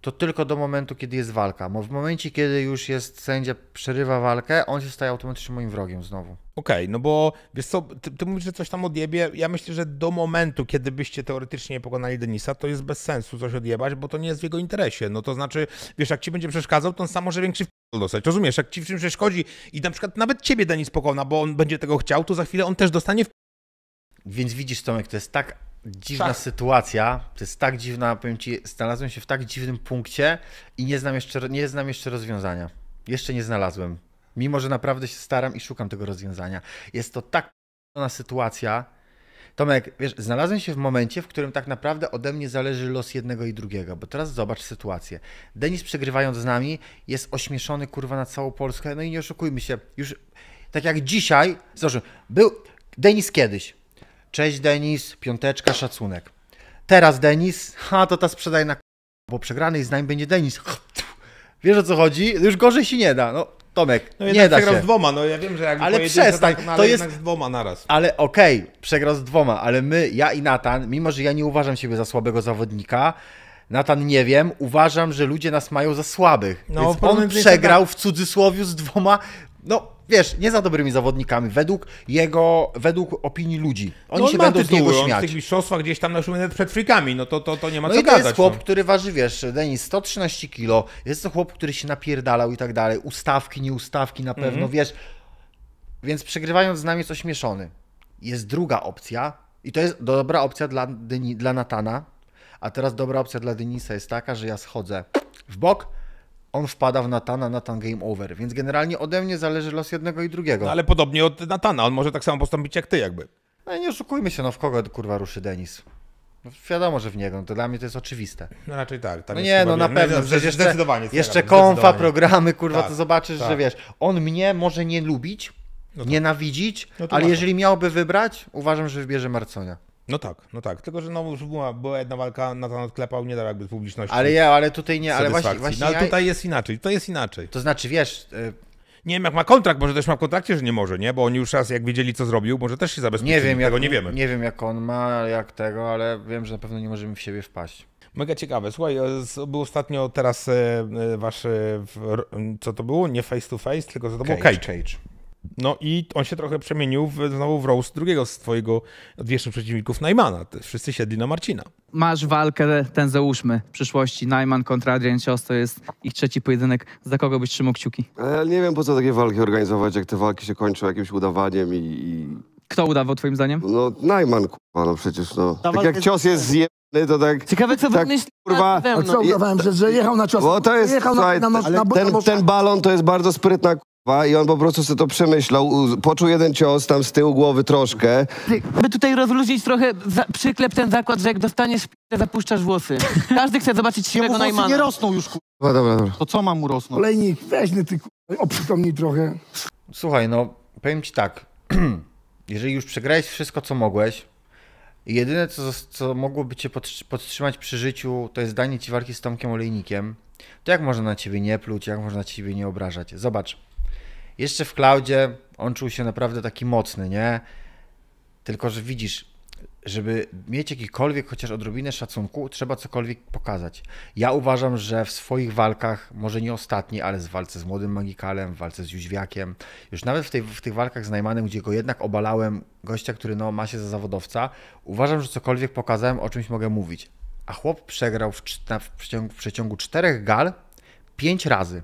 to tylko do momentu, kiedy jest walka. Bo w momencie, kiedy już jest sędzia, przerywa walkę, on się staje automatycznie moim wrogiem znowu. Okej, okay, no bo wiesz co, ty, ty, mówisz, że coś tam odjebie. Ja myślę, że do momentu, kiedy byście teoretycznie pokonali Denisa, to jest bez sensu coś odjebać, bo to nie jest w jego interesie. No to znaczy, wiesz, jak ci będzie przeszkadzał, to on sam może większy dostać. Rozumiesz, jak ci w czymś przeszkodzi i na przykład nawet ciebie Denis pokona, bo on będzie tego chciał, to za chwilę on też dostanie w... Więc widzisz, Tomek, to jest tak dziwna Szach. sytuacja. To jest tak dziwna, powiem ci, znalazłem się w tak dziwnym punkcie i nie znam jeszcze, nie znam jeszcze rozwiązania. Jeszcze nie znalazłem. Mimo, że naprawdę się staram i szukam tego rozwiązania. Jest to tak sytuacja. Tomek, wiesz, znalazłem się w momencie, w którym tak naprawdę ode mnie zależy los jednego i drugiego, bo teraz zobacz sytuację. Denis przegrywając z nami jest ośmieszony kurwa na całą Polskę, no i nie oszukujmy się, już tak jak dzisiaj, zresztą, był Denis kiedyś, Cześć Denis, piąteczka, szacunek. Teraz Denis, ha to ta sprzedaj na bo przegrany i z nami będzie Denis. Wiesz o co chodzi? Już gorzej się nie da. No, Tomek, no nie da się. z dwoma, no ja wiem, że jakby Ale tak, przestań, tak, no, ale to jest z dwoma naraz. Ale okej, okay, przegrał z dwoma, ale my, ja i Natan, mimo że ja nie uważam siebie za słabego zawodnika, Natan nie wiem, uważam, że ludzie nas mają za słabych. No, więc on przegrał tak. w cudzysłowie z dwoma no wiesz, nie za dobrymi zawodnikami, według jego, według opinii ludzi. Oni no on się będą tytuły, z niego śmiać. On w tych gdzieś tam na przed frikami, no to, to, to nie ma no co i to jest chłop, no. który waży, wiesz, Denis, 113 kilo, jest to chłop, który się napierdalał i tak dalej, ustawki, nieustawki na pewno, mm -hmm. wiesz. Więc przegrywając z nami coś ośmieszony. Jest druga opcja i to jest dobra opcja dla, Deni, dla Natana, a teraz dobra opcja dla Denisa jest taka, że ja schodzę w bok, on wpada w Natana, Natan game over. Więc generalnie ode mnie zależy los jednego i drugiego. No ale podobnie od Natana, on może tak samo postąpić jak ty jakby. No i nie oszukujmy się, no w kogo kurwa ruszy Denis? No wiadomo, że w niego, no to dla mnie to jest oczywiste. No raczej tak. Tam no nie, no na no, pewno, no, jeszcze, zdecydowanie jeszcze konfa, programy, kurwa, tak, to zobaczysz, tak. że wiesz, on mnie może nie lubić, no to... nienawidzić, no ale jeżeli miałby wybrać, uważam, że wybierze Marconia. No tak, no tak. Tylko, że no już była, była jedna walka, Nathan odklepał, nie dał jakby z publiczności. Ale ja, ale tutaj nie, ale właśnie, właśnie No ale ja... tutaj jest inaczej, to jest inaczej. To znaczy, wiesz... Y... Nie wiem, jak ma kontrakt, może też ma w kontrakcie, że nie może, nie? Bo oni już raz, jak wiedzieli, co zrobił, może też się zabezpieczyli. Nie wiem, tego jak, nie wiemy. Nie wiem, jak on ma, jak tego, ale wiem, że na pewno nie możemy w siebie wpaść. Mega ciekawe. Słuchaj, e, był ostatnio teraz e, wasz, co to było? Nie face to face, tylko co to było? Cage. Cage. No i on się trochę przemienił w, znowu w roast drugiego z twojego odwiecznych przeciwników, Najmana. Wszyscy siedli na Marcina. Masz walkę, ten załóżmy, w przyszłości. Najman kontra Adrian Cios to jest ich trzeci pojedynek. Za kogo byś trzymał kciuki? Ja e, nie wiem, po co takie walki organizować, jak te walki się kończą jakimś udawaniem i... i... Kto udawał twoim zdaniem? No Najman, kurwa, no przecież no. Ta tak jak Cios jest zje... To tak, Ciekawe, co tak, wymyślił kurwa, co udawałem, że, że jechał na cios. Bo to jest, jechał na, słuchaj, na, na, na, ten, ten balon to jest bardzo sprytna i on po prostu sobie to przemyślał, poczuł jeden cios tam z tyłu głowy troszkę. By tutaj rozluźnić trochę, za, przyklep ten zakład, że jak dostaniesz p***, zapuszczasz włosy. Każdy chce zobaczyć siłego Najmana. nie rosną już, kurwa. Dobra, dobra, dobra. To co mam mu rosnąć? Olejnik, weźmy ty, kurwa, oprzytomnij trochę. Słuchaj, no, powiem ci tak. Jeżeli już przegrałeś wszystko, co mogłeś, jedyne, co, co mogłoby cię podtrzymać przy życiu, to jest danie ci walki z Tomkiem Olejnikiem, to jak można na ciebie nie pluć, jak można na ciebie nie obrażać? Zobacz. Jeszcze w cloudzie on czuł się naprawdę taki mocny, nie? Tylko, że widzisz, żeby mieć jakikolwiek chociaż odrobinę szacunku, trzeba cokolwiek pokazać. Ja uważam, że w swoich walkach, może nie ostatni, ale w walce z młodym Magikalem, w walce z Jóźwiakiem, już nawet w, tej, w tych walkach z Najmanem, gdzie go jednak obalałem, gościa, który no, ma się za zawodowca, uważam, że cokolwiek pokazałem, o czymś mogę mówić. A chłop przegrał w, w, przeciągu, w przeciągu czterech gal pięć razy.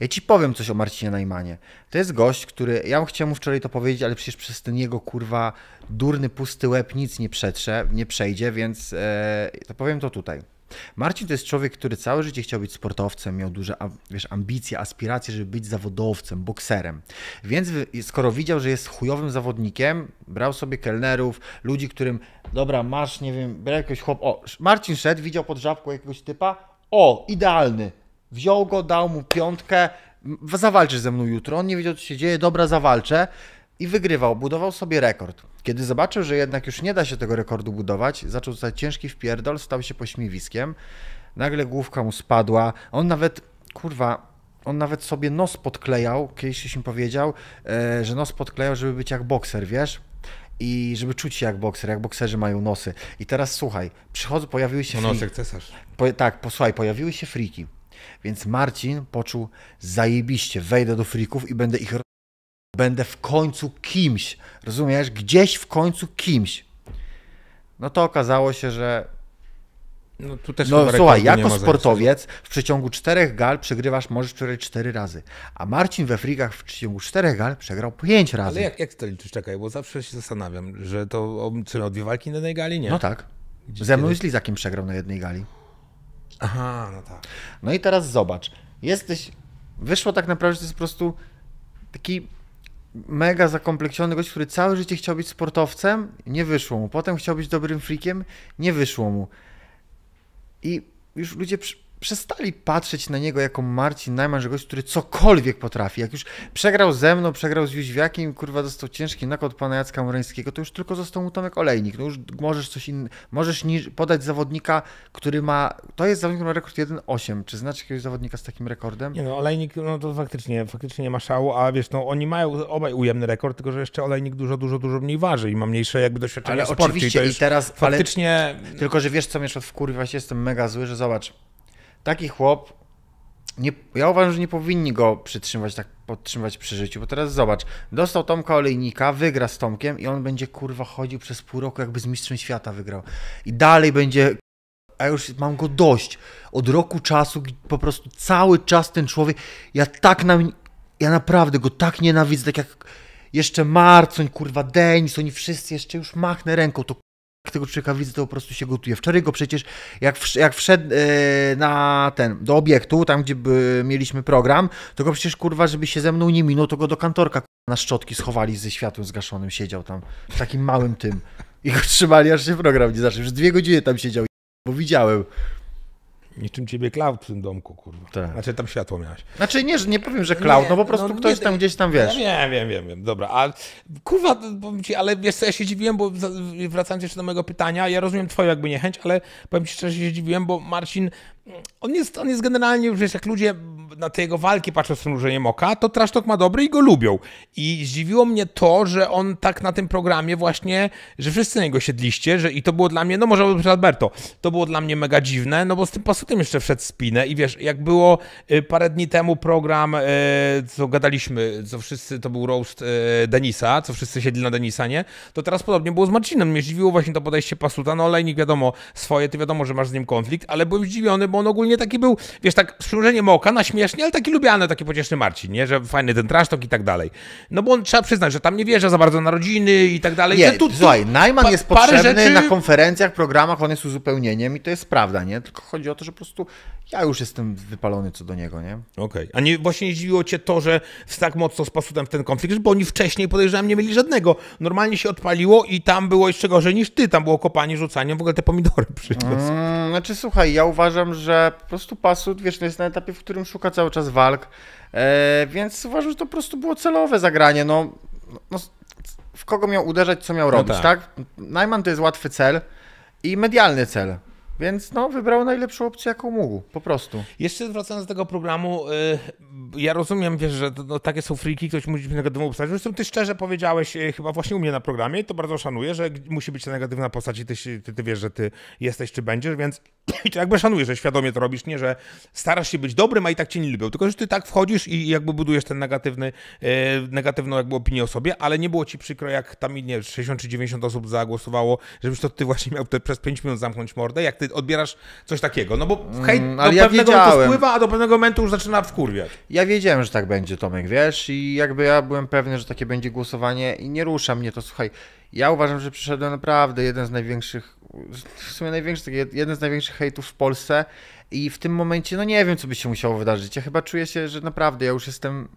Ja ci powiem coś o Marcinie Najmanie. To jest gość, który. Ja chciałem mu wczoraj to powiedzieć, ale przecież przez ten jego kurwa durny, pusty łeb nic nie przetrze, nie przejdzie, więc e, to powiem to tutaj. Marcin to jest człowiek, który całe życie chciał być sportowcem, miał duże wiesz, ambicje, aspiracje, żeby być zawodowcem, bokserem. Więc skoro widział, że jest chujowym zawodnikiem, brał sobie kelnerów, ludzi, którym, dobra, masz, nie wiem, brał jakiegoś chłop... O, Marcin szedł, widział pod żabką jakiegoś typa, o, idealny, Wziął go, dał mu piątkę, zawalczy ze mną jutro. On nie wiedział, co się dzieje, dobra, zawalczę. I wygrywał, budował sobie rekord. Kiedy zobaczył, że jednak już nie da się tego rekordu budować, zaczął dostać ciężki wpierdol, stał się pośmiewiskiem. Nagle główka mu spadła. On nawet, kurwa, on nawet sobie nos podklejał, kiedyś mi powiedział, e, że nos podklejał, żeby być jak bokser, wiesz? i żeby czuć się jak bokser, jak bokserzy mają nosy. I teraz słuchaj, przychodzą, pojawiły się... No nosek cesarz. Po, tak, posłuchaj, pojawiły się friki. Więc Marcin poczuł zajebiście, wejdę do frików i będę ich będę w końcu kimś. Rozumiesz? Gdzieś w końcu kimś. No to okazało się, że no, tu też no słuchaj, jako sportowiec w przeciągu czterech gal przegrywasz, możesz przegrać cztery razy. A Marcin we frikach w przeciągu czterech gal przegrał pięć razy. Ale jak, jak to liczysz? Czekaj, bo zawsze się zastanawiam, że to czy od dwie walki na jednej gali? Nie. No tak. Gdzie Ze mną z Lizakiem przegrał na jednej gali. Aha, no tak. No i teraz zobacz, jesteś, wyszło tak naprawdę, że to jest po prostu taki mega zakompleksiony gość, który całe życie chciał być sportowcem, nie wyszło mu. Potem chciał być dobrym freakiem, nie wyszło mu. I już ludzie przy przestali patrzeć na niego jako Marcin Najman, że gość, który cokolwiek potrafi. Jak już przegrał ze mną, przegrał z Jóźwiakiem, kurwa dostał ciężki nakład pana Jacka Mureńskiego, to już tylko został mu Tomek Olejnik. No już możesz coś innego, możesz podać zawodnika, który ma, to jest zawodnik, który ma rekord 1-8. Czy znasz jakiegoś zawodnika z takim rekordem? Nie no, Olejnik, no to faktycznie, faktycznie ma szału, a wiesz, no oni mają obaj ujemny rekord, tylko że jeszcze Olejnik dużo, dużo, dużo mniej waży i ma mniejsze jakby doświadczenie ale Oczywiście, i, to i teraz, faktycznie... Ale, tylko, że wiesz co mnie w kurwa, jestem mega zły, że zobacz, taki chłop, nie, ja uważam, że nie powinni go przytrzymywać, tak podtrzymywać przy życiu, bo teraz zobacz, dostał Tomka Olejnika, wygra z Tomkiem i on będzie kurwa chodził przez pół roku jakby z Mistrzem Świata wygrał. I dalej będzie a już mam go dość. Od roku czasu po prostu cały czas ten człowiek, ja tak na ja naprawdę go tak nienawidzę, tak jak jeszcze Marcoń, kurwa Denis, oni wszyscy jeszcze już machnę ręką, to tego człowieka widzę, to po prostu się gotuje. Wczoraj go przecież, jak, jak wszedł e, na ten, do obiektu, tam gdzie by, mieliśmy program, to go przecież kurwa, żeby się ze mną nie minął, to go do kantorka na szczotki schowali ze światłem zgaszonym, siedział tam w takim małym tym. I go trzymali, aż się program nie zaczął. Już dwie godziny tam siedział, bo widziałem niczym ciebie cloud w tym domku, kurwa. Tak. Znaczy tam światło miałeś. Znaczy nie, że nie powiem, że cloud, nie, no po prostu no, ktoś nie, tam gdzieś tam wiesz. Nie, wiem, wiem, wiem, wiem. Dobra, ale kurwa, powiem ci, ale wiesz co, ja się dziwiłem, bo wracając jeszcze do mojego pytania, ja rozumiem twoją jakby niechęć, ale powiem ci szczerze, się dziwiłem, bo Marcin on jest, on jest generalnie, wiesz, jak ludzie na te jego walki patrzą z przymrużeniem oka, to Trasztok ma dobry i go lubią. I zdziwiło mnie to, że on tak na tym programie właśnie, że wszyscy na niego siedliście, że i to było dla mnie, no może Alberto, to było dla mnie mega dziwne, no bo z tym Pasutem jeszcze wszedł spinę i wiesz, jak było y, parę dni temu program, y, co gadaliśmy, co wszyscy, to był roast y, Denisa, co wszyscy siedli na Denisa, nie? To teraz podobnie było z Marcinem, mnie zdziwiło właśnie to podejście pasuta, no olejnik wiadomo swoje, ty wiadomo, że masz z nim konflikt, ale byłem zdziwiony, bo on ogólnie taki był, wiesz, tak z przymrużeniem oka, na śmiesznie, ale taki lubiany, taki pocieszny Marcin, nie? Że fajny ten trasztok i tak dalej. No bo on, trzeba przyznać, że tam nie wierzy za bardzo na rodziny i tak dalej. Nie, tu, tu, słuchaj, Najman pa, jest potrzebny rzeczy... na konferencjach, programach, on jest uzupełnieniem i to jest prawda, nie? Tylko chodzi o to, że po prostu ja już jestem wypalony co do niego, nie? Okej. Okay. A nie, właśnie nie dziwiło cię to, że tak mocno z w ten konflikt, bo oni wcześniej, podejrzewam, nie mieli żadnego. Normalnie się odpaliło i tam było jeszcze gorzej niż ty. Tam było kopanie, rzucanie, w ogóle te pomidory przy mm, Znaczy, słuchaj, ja uważam, że że po prostu Pasut, wiesz, no jest na etapie, w którym szuka cały czas walk, e, więc uważam, że to po prostu było celowe zagranie, no, no w kogo miał uderzać, co miał no robić, no tak. tak? Najman to jest łatwy cel i medialny cel. Więc no, wybrał najlepszą opcję, jaką mógł, po prostu. Jeszcze wracając do tego programu, y, ja rozumiem, wiesz, że no, takie są freaki, ktoś musi być negatywną postacią. Zresztą ty szczerze powiedziałeś y, chyba właśnie u mnie na programie i to bardzo szanuję, że musi być ta negatywna postać i ty, ty, ty wiesz, że ty jesteś czy będziesz, więc to jakby szanuję, że świadomie to robisz, nie, że starasz się być dobrym, a i tak cię nie lubią, tylko że ty tak wchodzisz i jakby budujesz ten negatywny, yy, negatywną jakby opinię o sobie, ale nie było ci przykro, jak tam, nie 60 czy 90 osób zagłosowało, żebyś to ty właśnie miał te, przez 5 minut zamknąć mordę, jak ty odbierasz coś takiego. No bo hejt mm, do ja pewnego momentu spływa, a do pewnego momentu już zaczyna wkurwiać. Ja wiedziałem, że tak będzie, Tomek, wiesz, i jakby ja byłem pewny, że takie będzie głosowanie i nie rusza mnie to, słuchaj, ja uważam, że przyszedłem naprawdę jeden z największych, w sumie największy, jeden z największych hejtów w Polsce i w tym momencie, no nie wiem, co by się musiało wydarzyć. Ja chyba czuję się, że naprawdę ja już jestem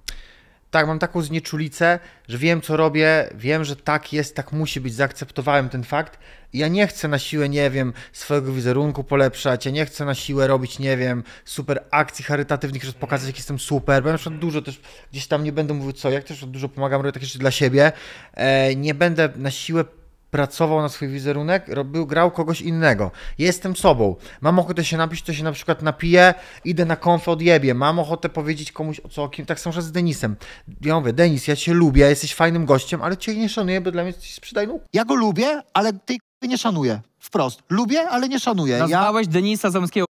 tak, mam taką znieczulicę, że wiem co robię, wiem, że tak jest, tak musi być, zaakceptowałem ten fakt. Ja nie chcę na siłę, nie wiem, swojego wizerunku polepszać, ja nie chcę na siłę robić, nie wiem, super akcji charytatywnych, żeby pokazać, jak jestem super, bo na przykład dużo też, gdzieś tam nie będę mówił co, jak też dużo pomagam, robię takie rzeczy dla siebie. E, nie będę na siłę pracował na swój wizerunek, robił, grał kogoś innego. Jestem sobą. Mam ochotę się napić, to się na przykład napiję, idę na konfę odjebie. Mam ochotę powiedzieć komuś o co o kim. Tak samo z Denisem. Ja mówię, Denis, ja cię lubię, jesteś fajnym gościem, ale cię nie szanuję, bo dla mnie coś sprzedajną. Ja go lubię, ale tej nie szanuję. Wprost. Lubię, ale nie szanuję. Nazwałeś ja... Denisa Zamskiego.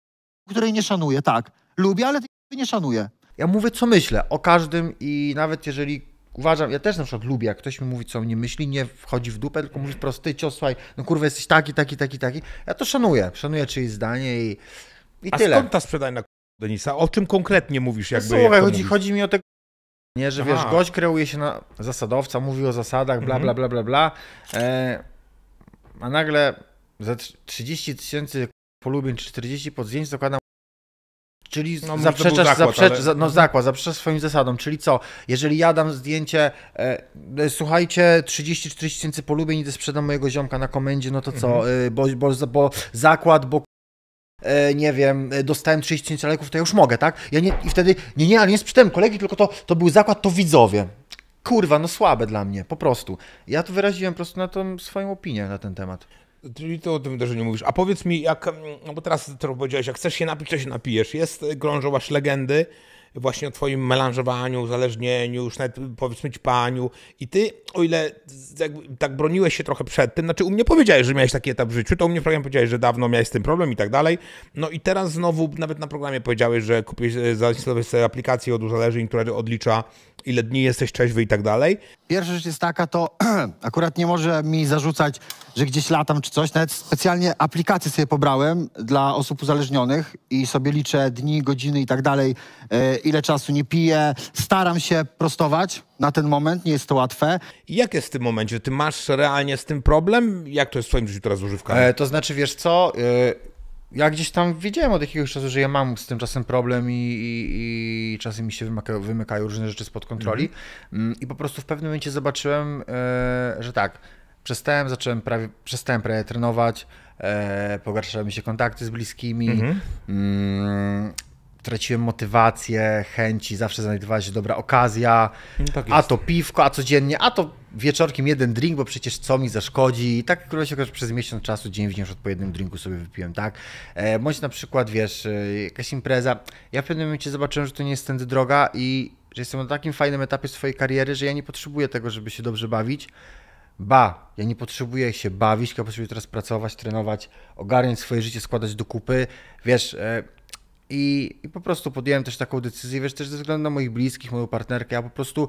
Której nie szanuję, tak. Lubię, ale tej nie szanuję. Ja mówię, co myślę o każdym i nawet jeżeli uważam, ja też na przykład lubię, jak ktoś mi mówi, co mnie myśli, nie wchodzi w dupę, tylko mówi prosty ty cios, słuchaj, no kurwa, jesteś taki, taki, taki, taki. Ja to szanuję, szanuję czyjeś zdanie i, i A tyle. A skąd ta sprzedajna Denisa? O czym konkretnie mówisz? Jakby, Słuchaj, jak chodzi, chodzi mi o tego nie, że Aha. wiesz, gość kreuje się na zasadowca, mówi o zasadach, bla, mhm. bla, bla, bla, bla. E, a nagle za 30 tysięcy polubień czy 40 pod zdjęć zakładam Czyli no, zaprzeczasz, zakład, zaprzecz, ale... no, zakład, zaprzeczasz swoim zasadom. Czyli co? Jeżeli ja dam zdjęcie, e, e słuchajcie, 30-40 tysięcy polubień, idę sprzedam mojego ziomka na komendzie, no to co? Mhm. E, bo, bo, bo zakład, bo e, nie wiem, dostałem 30 tysięcy leków, to ja już mogę, tak? Ja nie, I wtedy, nie, nie, ale nie sprzedałem kolegi, tylko to, to był zakład, to widzowie. Kurwa, no słabe dla mnie, po prostu. Ja tu wyraziłem po prostu na tą swoją opinię na ten temat. Czyli to o tym też nie mówisz. A powiedz mi, jak, mm, no bo teraz to powiedziałeś, jak chcesz się napić, to się napijesz. Jest, krążą y, legendy właśnie o twoim melanżowaniu, uzależnieniu, już nawet y, powiedzmy ćpaniu i ty, o ile tak broniłeś się trochę przed tym, znaczy u mnie powiedziałeś, że miałeś taki etap w życiu, to u mnie w programie powiedziałeś, że dawno miałeś z tym problem i tak dalej, no i teraz znowu nawet na programie powiedziałeś, że kupiłeś, y, zainstalowałeś sobie aplikację od uzależnień, która odlicza ile dni jesteś trzeźwy i tak dalej. Pierwsza rzecz jest taka, to akurat nie może mi zarzucać, że gdzieś latam czy coś. Nawet specjalnie aplikację sobie pobrałem dla osób uzależnionych i sobie liczę dni, godziny i tak dalej, e, ile czasu nie piję. Staram się prostować na ten moment, nie jest to łatwe. Jak jest w tym momencie? Ty masz realnie z tym problem? Jak to jest w twoim życiu teraz używka? E, to znaczy, wiesz co... Y ja gdzieś tam wiedziałem od jakiegoś czasu, że ja mam z tym czasem problem i, i, i czasem mi się wymykają różne rzeczy spod kontroli. Mhm. Mm, I po prostu w pewnym momencie zobaczyłem, e, że tak, przestałem, zacząłem prawie, przestałem prawie trenować, e, pogarszały mi się kontakty z bliskimi, mhm. mm, traciłem motywację, chęci, zawsze znajdowała się dobra okazja, no tak a to piwko, a codziennie, a to wieczorkiem jeden drink, bo przecież co mi zaszkodzi i tak kurwa się przez miesiąc czasu, dzień w dzień już od po jednym drinku sobie wypiłem, tak? E, bądź na przykład, wiesz, e, jakaś impreza, ja w pewnym momencie zobaczyłem, że to nie jest tędy droga i że jestem na takim fajnym etapie swojej kariery, że ja nie potrzebuję tego, żeby się dobrze bawić, Ba, ja nie potrzebuję się bawić, ja potrzebuję teraz pracować, trenować, ogarniać swoje życie, składać do kupy. Wiesz, e, i, I po prostu podjąłem też taką decyzję, wiesz, też ze względu na moich bliskich, moją partnerkę, ja po prostu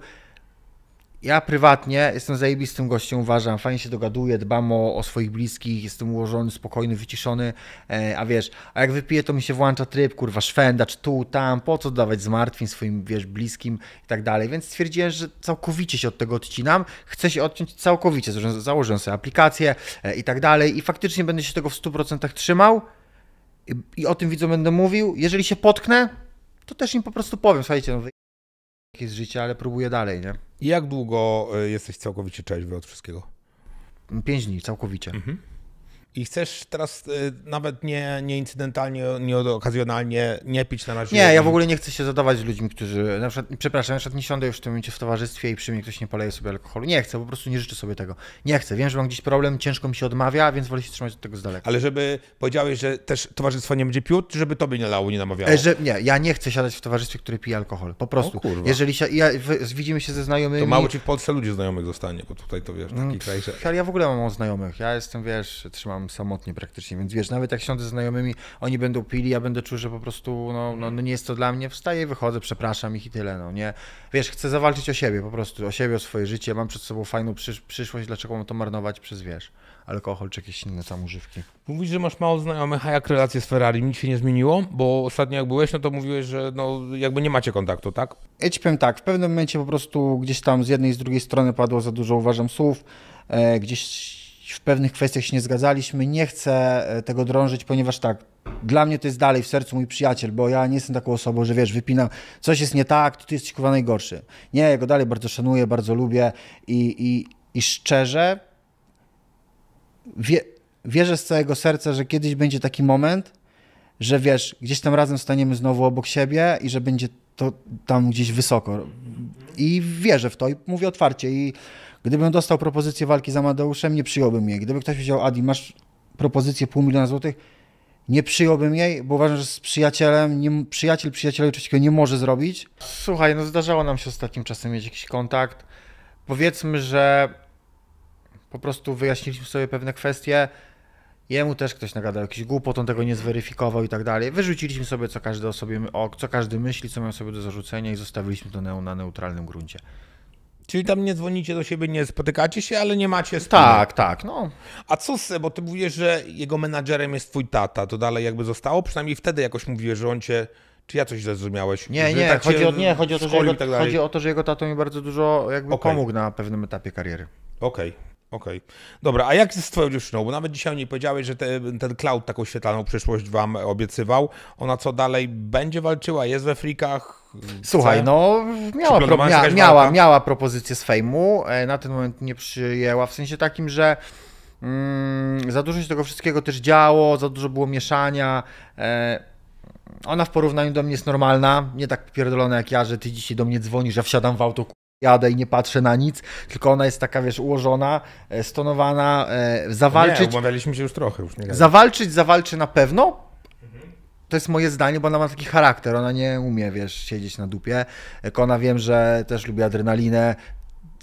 ja prywatnie jestem zajebistym gościem, uważam, fajnie się dogaduję, dbam o, o, swoich bliskich, jestem ułożony, spokojny, wyciszony, e, a wiesz, a jak wypiję, to mi się włącza tryb, kurwa, szwendacz tu, tam, po co dawać zmartwień swoim, wiesz, bliskim i tak dalej, więc stwierdziłem, że całkowicie się od tego odcinam, chcę się odciąć całkowicie, założę sobie aplikację e, i tak dalej i faktycznie będę się tego w 100% trzymał, i o tym widzom będę mówił. Jeżeli się potknę, to też im po prostu powiem, słuchajcie, no wy... jakieś życie, ale próbuję dalej, nie? I jak długo e, jesteś całkowicie trzeźwy od wszystkiego? Pięć dni, całkowicie. Mhm. I chcesz teraz y, nawet nie, nie incydentalnie, nie okazjonalnie nie pić na razie. Nie, ja w ogóle nie chcę się zadawać z ludźmi, którzy. Na przykład, przepraszam, na przykład nie siądę już w tym momencie w towarzystwie i przy mnie ktoś nie poleje sobie alkoholu. Nie chcę, po prostu nie życzę sobie tego. Nie chcę. Wiem, że mam gdzieś problem, ciężko mi się odmawia, więc wolę się trzymać od tego z daleka. Ale żeby powiedziałeś, że też towarzystwo nie będzie pił, żeby tobie nie lało, nie namawiało? E, że, nie, ja nie chcę siadać w towarzystwie, które pije alkohol. Po prostu. O, Jeżeli się, ja, widzimy się ze znajomymi. To mało ci w Polsce ludzi znajomych zostanie, bo tutaj to wiesz, taki Pff, mm, kraj, że. Ale ja w ogóle mam znajomych. Ja jestem, wiesz, trzymam tam samotnie praktycznie, więc wiesz, nawet jak siądę ze znajomymi, oni będą pili, ja będę czuł, że po prostu no, no, no nie jest to dla mnie, wstaję, wychodzę, przepraszam ich i tyle, no nie. Wiesz, chcę zawalczyć o siebie po prostu, o siebie, o swoje życie, mam przed sobą fajną przysz przyszłość, dlaczego mam to marnować przez, wiesz, alkohol czy jakieś inne tam używki. Mówisz, że masz mało znajomych, a jak relacje z Ferrari? Nic się nie zmieniło? Bo ostatnio jak byłeś, no to mówiłeś, że no jakby nie macie kontaktu, tak? Ja ci powiem tak, w pewnym momencie po prostu gdzieś tam z jednej i z drugiej strony padło za dużo, uważam, słów, e, gdzieś w pewnych kwestiach się nie zgadzaliśmy. Nie chcę e, tego drążyć, ponieważ tak, dla mnie to jest dalej w sercu mój przyjaciel, bo ja nie jestem taką osobą, że wiesz, wypinam, coś jest nie tak, to ty jesteś kurwa najgorszy. Nie, ja go dalej bardzo szanuję, bardzo lubię i, i, i szczerze wie, wierzę z całego serca, że kiedyś będzie taki moment, że wiesz, gdzieś tam razem staniemy znowu obok siebie i że będzie to tam gdzieś wysoko. I wierzę w to i mówię otwarcie i Gdybym dostał propozycję walki z Amadeuszem, nie przyjąłbym jej. Gdyby ktoś powiedział, Adi, masz propozycję pół miliona złotych, nie przyjąłbym jej, bo uważam, że z przyjacielem, nie, przyjaciel przyjacielowi czegoś nie może zrobić. Słuchaj, no zdarzało nam się ostatnim czasem mieć jakiś kontakt. Powiedzmy, że po prostu wyjaśniliśmy sobie pewne kwestie. Jemu też ktoś nagadał jakiś głupot, on tego nie zweryfikował i tak dalej. Wyrzuciliśmy sobie, co każdy o sobie, o, co każdy myśli, co miał sobie do zarzucenia i zostawiliśmy to na neutralnym gruncie. Czyli tam nie dzwonicie do siebie, nie spotykacie się, ale nie macie wspólnego. Tak, tak, no. A co z, bo ty mówisz, że jego menadżerem jest twój tata, to dalej jakby zostało? Przynajmniej wtedy jakoś mówiłeś, że on cię, czy ja coś zrozumiałeś? Nie, nie, tak chodzi, o, nie chodzi, o to, że jego, tak chodzi o to, że jego tato mi bardzo dużo jakby okay. pomógł na pewnym etapie kariery. Okej, okay. Okej. Okay. Dobra, a jak z twoją dziewczyną? Bo nawet dzisiaj nie powiedziałeś, że te, ten cloud taką świetlaną przyszłość wam obiecywał. Ona co dalej? Będzie walczyła? Jest we frikach? Słuchaj, no miała, pro, mia, miała, miała propozycję z fejmu. E, na ten moment nie przyjęła. W sensie takim, że mm, za dużo się tego wszystkiego też działo, za dużo było mieszania. E, ona w porównaniu do mnie jest normalna, nie tak pierdolona jak ja, że ty dzisiaj do mnie dzwonisz, że wsiadam w auto, jadę i nie patrzę na nic, tylko ona jest taka, wiesz, ułożona, e, stonowana, e, zawalczyć... Nie, oglądaliśmy się już trochę. Już nie zawalczyć zawalczy na pewno, to jest moje zdanie, bo ona ma taki charakter, ona nie umie, wiesz, siedzieć na dupie, tylko ona wiem, że też lubi adrenalinę,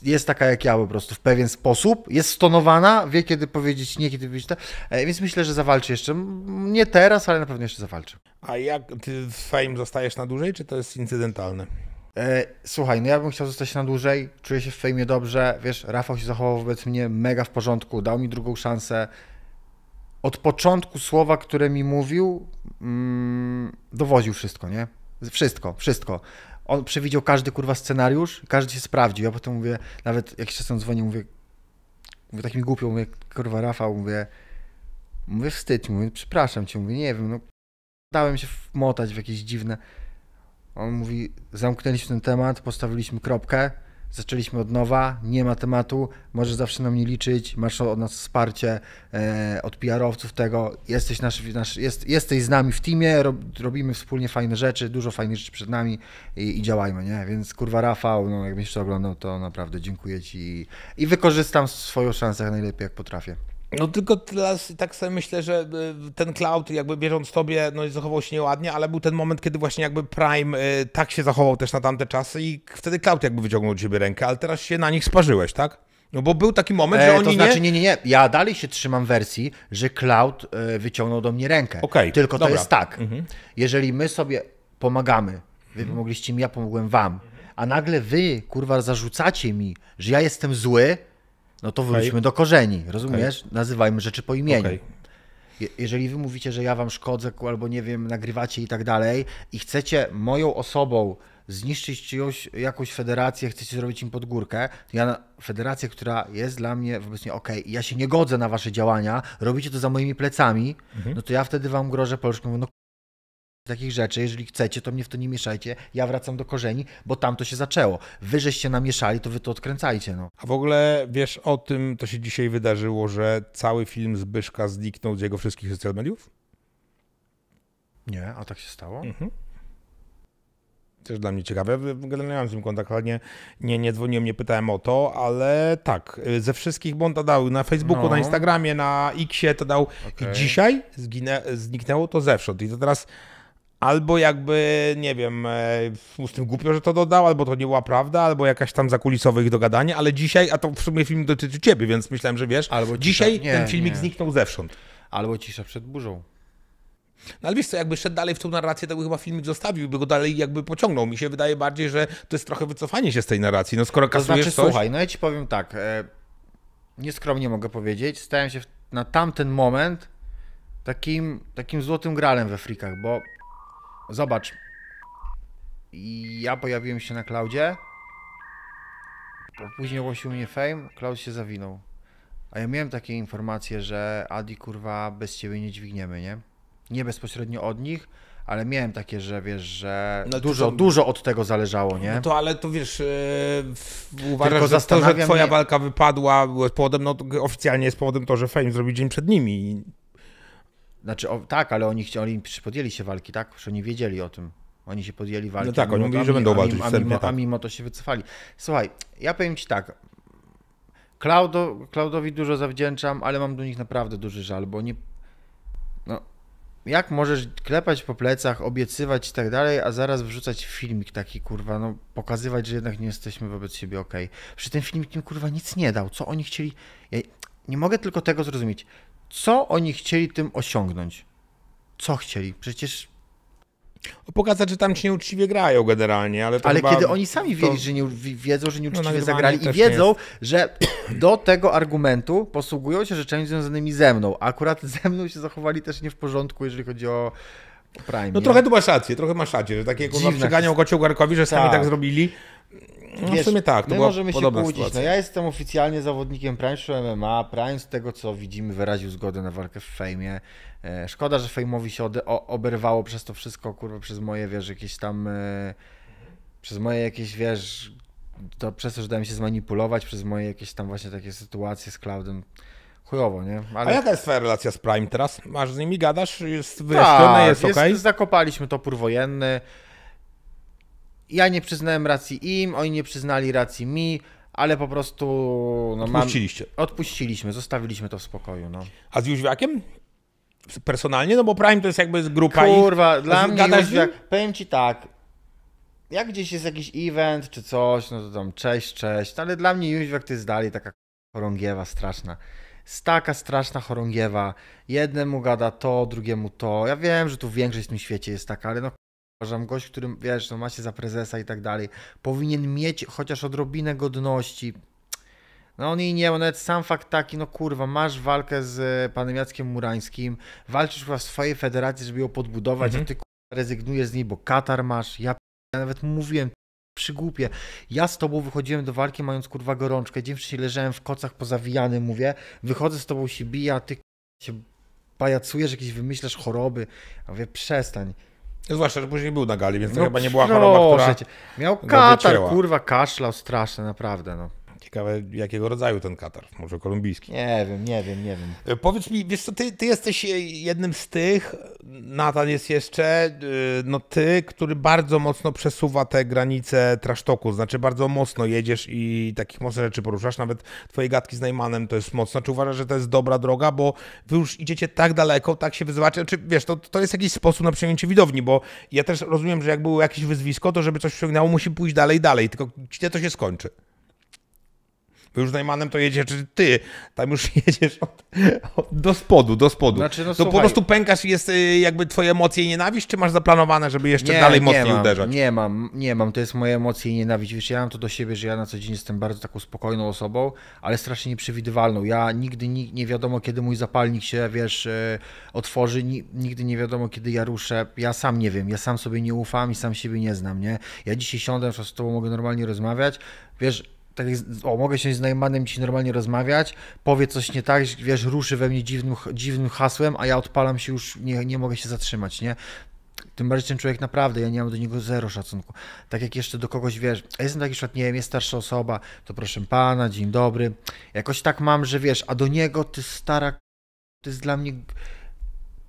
jest taka jak ja po prostu w pewien sposób, jest stonowana, wie kiedy powiedzieć nie, kiedy powiedzieć tak, więc myślę, że zawalczy jeszcze. Nie teraz, ale na pewno jeszcze zawalczy. A jak ty z Fame zostajesz na dłużej, czy to jest incydentalne? E, słuchaj, no ja bym chciał zostać na dłużej, czuję się w fejmie dobrze, wiesz, Rafał się zachował wobec mnie mega w porządku, dał mi drugą szansę. Od początku słowa, które mi mówił, mm, dowoził wszystko, nie? Wszystko, wszystko. On przewidział każdy kurwa scenariusz, każdy się sprawdził. Ja potem mówię, nawet jakiś się on dzwonił, mówię, mówię takim głupio, mówię, kurwa Rafał, mówię, mówię wstyd, mówię, przepraszam cię, mówię, nie wiem, no, dałem się wmotać w jakieś dziwne... On mówi, zamknęliśmy ten temat, postawiliśmy kropkę, zaczęliśmy od nowa, nie ma tematu, możesz zawsze na mnie liczyć, masz od nas wsparcie, e, od PR-owców tego, jesteś, nasz, nasz, jest, jesteś z nami w teamie, rob, robimy wspólnie fajne rzeczy, dużo fajnych rzeczy przed nami i, i działajmy, nie? Więc kurwa Rafał, no jak to oglądał, to naprawdę dziękuję Ci i, i wykorzystam swoją szansę najlepiej jak potrafię. No tylko teraz tak sobie myślę, że y, ten cloud jakby bierząc tobie, no zachował się nieładnie, ale był ten moment, kiedy właśnie jakby Prime y, tak się zachował też na tamte czasy i wtedy cloud jakby wyciągnął ciebie rękę, ale teraz się na nich sparzyłeś, tak? No bo był taki moment, e, że oni To znaczy, nie... nie, nie, nie. Ja dalej się trzymam wersji, że cloud e, wyciągnął do mnie rękę. Okay, Tylko dobra. to jest tak. Mhm. Jeżeli my sobie pomagamy, wy mhm. pomogliście mi, ja pomogłem wam, a nagle wy, kurwa, zarzucacie mi, że ja jestem zły, no to wróćmy okay. do korzeni, rozumiesz? Okay. Nazywajmy rzeczy po imieniu. Okay. Je jeżeli wy mówicie, że ja wam szkodzę albo nie wiem, nagrywacie i tak dalej i chcecie moją osobą zniszczyć czyjąś, jakąś federację, chcecie zrobić im podgórkę, to ja federację, która jest dla mnie wobec mnie okej, ja się nie godzę na wasze działania, robicie to za moimi plecami, mhm. no to ja wtedy wam grożę Polską, no takich rzeczy. Jeżeli chcecie, to mnie w to nie mieszajcie. Ja wracam do korzeni, bo tam to się zaczęło. Wy żeście namieszali, to wy to odkręcajcie. No. A w ogóle wiesz o tym, to się dzisiaj wydarzyło, że cały film Zbyszka zniknął z jego wszystkich social mediów? Nie, a tak się stało? Mhm. Też dla mnie ciekawe. Generalnie mam z nim kontakt, ale nie, nie, nie dzwoniłem, nie pytałem o to, ale tak, y, ze wszystkich, bo on to dał na Facebooku, no. na Instagramie, na Xie to dał. Okay. I dzisiaj zginę, zniknęło to zewsząd. I to teraz albo jakby, nie wiem, e, no z tym głupio, że to dodał, albo to nie była prawda, albo jakaś tam zakulisowe ich dogadanie, ale dzisiaj, a to w sumie film dotyczy ciebie, więc myślałem, że wiesz, albo dzisiaj nie, ten filmik nie. zniknął zewsząd. Albo cisza przed burzą. No ale wiesz co, jakby szedł dalej w tą narrację, to by chyba filmik zostawił, by go dalej jakby pociągnął. Mi się wydaje bardziej, że to jest trochę wycofanie się z tej narracji. No skoro kasujesz to znaczy, coś... słuchaj, no ja ci powiem tak, e, nieskromnie mogę powiedzieć, stałem się w, na tamten moment takim, takim złotym gralem we frikach, bo Zobacz. Ja pojawiłem się na Klaudzie. Później ogłosił mnie Fame, cloud się zawinął. A ja miałem takie informacje, że Adi kurwa bez ciebie nie dźwigniemy, nie? Nie bezpośrednio od nich, ale miałem takie, że wiesz, że no dużo, to... dużo od tego zależało, nie? No to ale to wiesz, yy, uważasz, że to, że twoja mnie... walka wypadła powodem, no oficjalnie jest powodem to, że Fame zrobił dzień przed nimi. Znaczy, o, tak, ale oni, chci, oni podjęli się walki, tak? Przecież oni wiedzieli o tym. Oni się podjęli no walki. No tak, oni mówili, że będą walczyć a mimo, tak. a mimo to się wycofali. Słuchaj, ja powiem ci tak. Cloudo, Cloudowi dużo zawdzięczam, ale mam do nich naprawdę duży żal, bo nie... No, jak możesz klepać po plecach, obiecywać i tak dalej, a zaraz wrzucać filmik taki, kurwa, no pokazywać, że jednak nie jesteśmy wobec siebie okej. Okay. Przy tym filmik im, kurwa, nic nie dał. Co oni chcieli... Ja nie mogę tylko tego zrozumieć co oni chcieli tym osiągnąć? Co chcieli? Przecież Pokazać, że tam ci nieuczciwie grają generalnie, ale Ale kiedy oni sami to... wiedzieli, że nie, wiedzą, że no, nieuczciwie no, zagrali i wiedzą, że do tego argumentu posługują się rzeczami związanymi ze mną, a akurat ze mną się zachowali też nie w porządku, jeżeli chodzi o Prime. No trochę tu masz rację, trochę masz rację, że takie kurwa przyganiał kocioł Garkowi, że sami tak, tak zrobili. No wiesz, w sumie tak, to my możemy się kłócić. No ja jestem oficjalnie zawodnikiem Prime'u MMA. Prime z tego co widzimy wyraził zgodę na walkę w fejmie. E, szkoda, że fejmowi się oberwało przez to wszystko, kurwa, przez moje, wiesz, jakieś tam... E, przez moje jakieś, wiesz, to przez to, że dałem się zmanipulować, przez moje jakieś tam właśnie takie sytuacje z Cloudem. Chujowo, nie? Ale... A jaka jest twoja relacja z Prime teraz? Masz z nimi, gadasz, jest wyjaśnione, tak, jest, jest okej? Okay? Zakopaliśmy topór wojenny ja nie przyznałem racji im, oni nie przyznali racji mi, ale po prostu... No, Odpuściliście. Mam, odpuściliśmy, zostawiliśmy to w spokoju. No. A z Jóźwiakiem? Personalnie? No bo Prime to jest jakby z grupa Kurwa, dla mnie Jóźwiak, powiem ci tak, jak gdzieś jest jakiś event czy coś, no to tam cześć, cześć, ale dla mnie Jóźwiak to jest dalej taka chorągiewa straszna. Staka straszna chorągiewa. Jednemu gada to, drugiemu to. Ja wiem, że tu większość w tym świecie jest taka, ale no Uważam, gość, którym, wiesz, no macie za prezesa i tak dalej, powinien mieć chociaż odrobinę godności. No on nie, nawet sam fakt taki, no kurwa, masz walkę z e, panem Jackiem Murańskim, walczysz chyba w swojej federacji, żeby ją podbudować, mhm. a ty kurwa, rezygnujesz z niej, bo Katar masz, ja, ja nawet mówiłem przygłupie. Ja z tobą wychodziłem do walki mając kurwa gorączkę, dzień wcześniej leżałem w kocach pozawijany, mówię, wychodzę z tobą się bija, ty kurwa, się pajacujesz, jakieś wymyślasz choroby, a mówię, przestań. Zwłaszcza, że później był na gali, więc to no chyba nie była choroba, która Miał katar, kurwa, kaszlał straszne, naprawdę, no. Ciekawe, jakiego rodzaju ten Katar, może kolumbijski. Nie wiem, nie wiem, nie wiem. E, powiedz mi, wiesz co, ty, ty jesteś e, jednym z tych, Natan jest jeszcze, e, no ty, który bardzo mocno przesuwa te granice trasztoku, znaczy bardzo mocno jedziesz i takich mocnych rzeczy poruszasz, nawet twoje gadki z Najmanem to jest mocno. Czy uważasz, że to jest dobra droga, bo wy już idziecie tak daleko, tak się wyzywacie, znaczy wiesz, to, to jest jakiś sposób na przyciągnięcie widowni, bo ja też rozumiem, że jak było jakieś wyzwisko, to żeby coś przyciągnęło, musi pójść dalej, dalej, tylko gdzie to się skończy? Bo już Najmanem to jedzie, czy ty, tam już jedziesz od, do spodu, do spodu. Znaczy, no, to słuchaj. po prostu pękasz i jest y, jakby twoje emocje i nienawiść, czy masz zaplanowane, żeby jeszcze nie, dalej nie mocniej mam, uderzać? Nie mam, nie mam, to jest moje emocje i nienawiść. Wiesz, ja mam to do siebie, że ja na co dzień jestem bardzo taką spokojną osobą, ale strasznie nieprzewidywalną. Ja nigdy nie wiadomo, kiedy mój zapalnik się, wiesz, e, otworzy, nigdy nie wiadomo, kiedy ja ruszę. Ja sam nie wiem, ja sam sobie nie ufam i sam siebie nie znam, nie? Ja dzisiaj siądę, z tobą mogę normalnie rozmawiać, wiesz, tak o, mogę się z Najmanem ci normalnie rozmawiać, powie coś nie tak, wiesz, ruszy we mnie dziwnym, dziwnym hasłem, a ja odpalam się już, nie, nie mogę się zatrzymać, nie? Tym bardziej ten człowiek naprawdę, ja nie mam do niego zero szacunku. Tak jak jeszcze do kogoś wiesz, a jestem taki przykład, nie wiem, jest starsza osoba, to proszę pana, dzień dobry. Jakoś tak mam, że wiesz, a do niego ty stara, to jest dla mnie.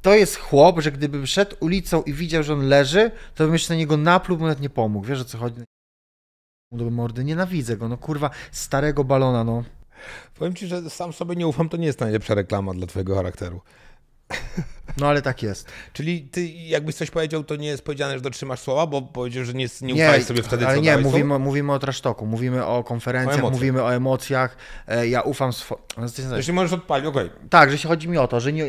To jest chłop, że gdybym szedł ulicą i widział, że on leży, to bym jeszcze na niego napluł, bo nawet nie pomógł. Wiesz o co chodzi? do mordy. Nienawidzę go, no kurwa, starego balona, no. Powiem ci, że sam sobie nie ufam, to nie jest najlepsza reklama dla twojego charakteru. No ale tak jest. Czyli ty jakbyś coś powiedział, to nie jest powiedziane, że dotrzymasz słowa, bo powiedział, że nie, nie, nie sobie wtedy, ale nie, mówimy, mówimy o trasztoku, mówimy o konferencjach, o mówimy o emocjach, e, ja ufam... Swo... Jeśli no, znaczy- możesz odpalić, okej. Okay. Tak, że się chodzi mi o to, że nie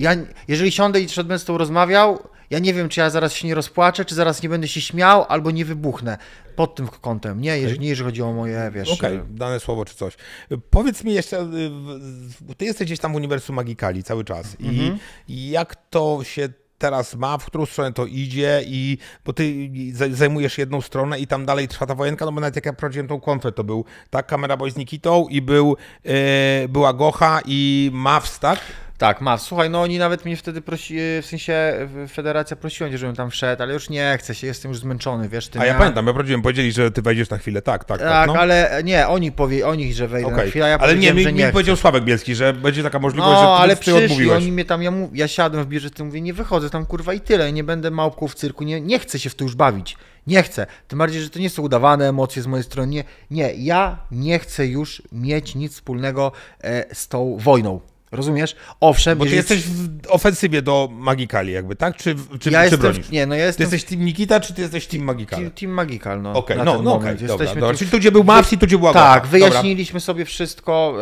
ja, jeżeli siądę i przed będę z tą rozmawiał, ja nie wiem, czy ja zaraz się nie rozpłaczę, czy zaraz nie będę się śmiał, albo nie wybuchnę pod tym kątem. Nie, jeżeli, nie jeżeli chodzi o moje, wiesz... Okej, okay, e, dane słowo czy coś. Powiedz mi jeszcze, e, ty jesteś gdzieś tam w uniwersum Magikali cały czas mhm. i jak to się teraz ma, w którą stronę to idzie i bo ty zajmujesz jedną stronę i tam dalej trwa ta wojenka, no bo nawet jak ja prowadziłem tą konfę, to był tak, Kamera Boy z Nikitą i był, yy, była Gocha i Mavs, tak? Tak, ma. Słuchaj, no oni nawet mnie wtedy prosi, e, w sensie federacja prosiła mnie, żebym tam wszedł, ale już nie chcę się, jestem już zmęczony, wiesz. A ja, pamiętam, ja prosiłem, powiedzieli, że ty wejdziesz na chwilę, tak, tak, tak. Tak, no. ale nie, oni powie, oni, że wejdę okay. na chwilę, ja Ale nie, mi, że nie mi powiedział Sławek Bielski, że będzie taka możliwość, no, że ty ale ty odmówiłeś. oni mnie tam, ja, mów, ja siadłem w bierze, ty mówię, nie wychodzę tam kurwa i tyle, nie będę małpką w cyrku, nie, nie chcę się w to już bawić. Nie chcę. Tym bardziej, że to nie są udawane emocje z mojej strony. Nie, nie ja nie chcę już mieć nic wspólnego e, z tą wojną. Rozumiesz? Owszem. Bo ty jeżeli... jesteś w ofensywie do Magikali, jakby, tak? Czy, czy, ja czy jestem, bronisz? Nie, no ja jestem... Ty jesteś Team Nikita, czy ty jesteś Team Magical? Team, team Magical, no. Okej, okay, no, no okay, dobra, dobra. Czyli tu, gdzie był Mavs i tu, gdzie była Tak, wyjaśniliśmy dobra. sobie wszystko.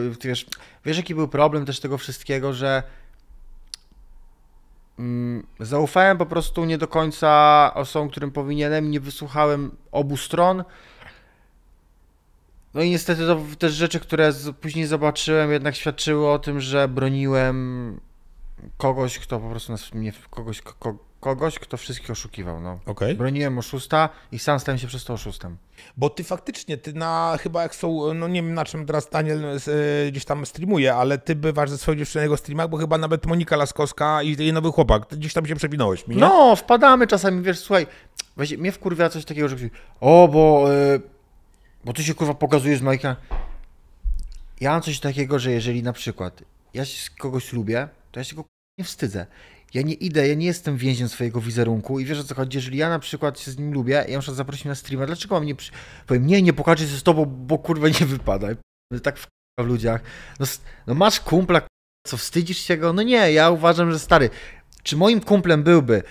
Yy, wiesz, wiesz, jaki był problem też tego wszystkiego, że mm, zaufałem po prostu nie do końca osobom, którym powinienem, nie wysłuchałem obu stron, no i niestety to też rzeczy, które później zobaczyłem, jednak świadczyły o tym, że broniłem kogoś, kto po prostu nas nie kogoś, ko, kogoś, kto wszystkich oszukiwał. No. Okay. Broniłem oszusta i sam stałem się przez to oszustem. Bo ty faktycznie, ty na chyba jak są, no nie wiem na czym teraz Daniel e, gdzieś tam streamuje, ale ty bywasz ze swoją dziewczyną jego streamach, bo chyba nawet Monika Laskowska i jej nowy chłopak, ty gdzieś tam się przewinąłeś. Mi, no, wpadamy czasami, wiesz, słuchaj, weź, mnie wkurwia coś takiego, że o, bo... E, bo ty się kurwa pokazujesz, Majka. Ja mam coś takiego, że jeżeli na przykład ja się kogoś lubię, to ja się go nie wstydzę. Ja nie idę, ja nie jestem więźniem swojego wizerunku i wiesz o co chodzi, jeżeli ja na przykład się z nim lubię, ja muszę zaprosić na streama, dlaczego mam nie przy... powiem, nie, nie pokażę się z tobą, bo kurwa nie wypada. No tak w, w ludziach. No, no masz kumpla, co wstydzisz się go? No nie, ja uważam, że stary, czy moim kumplem byłby,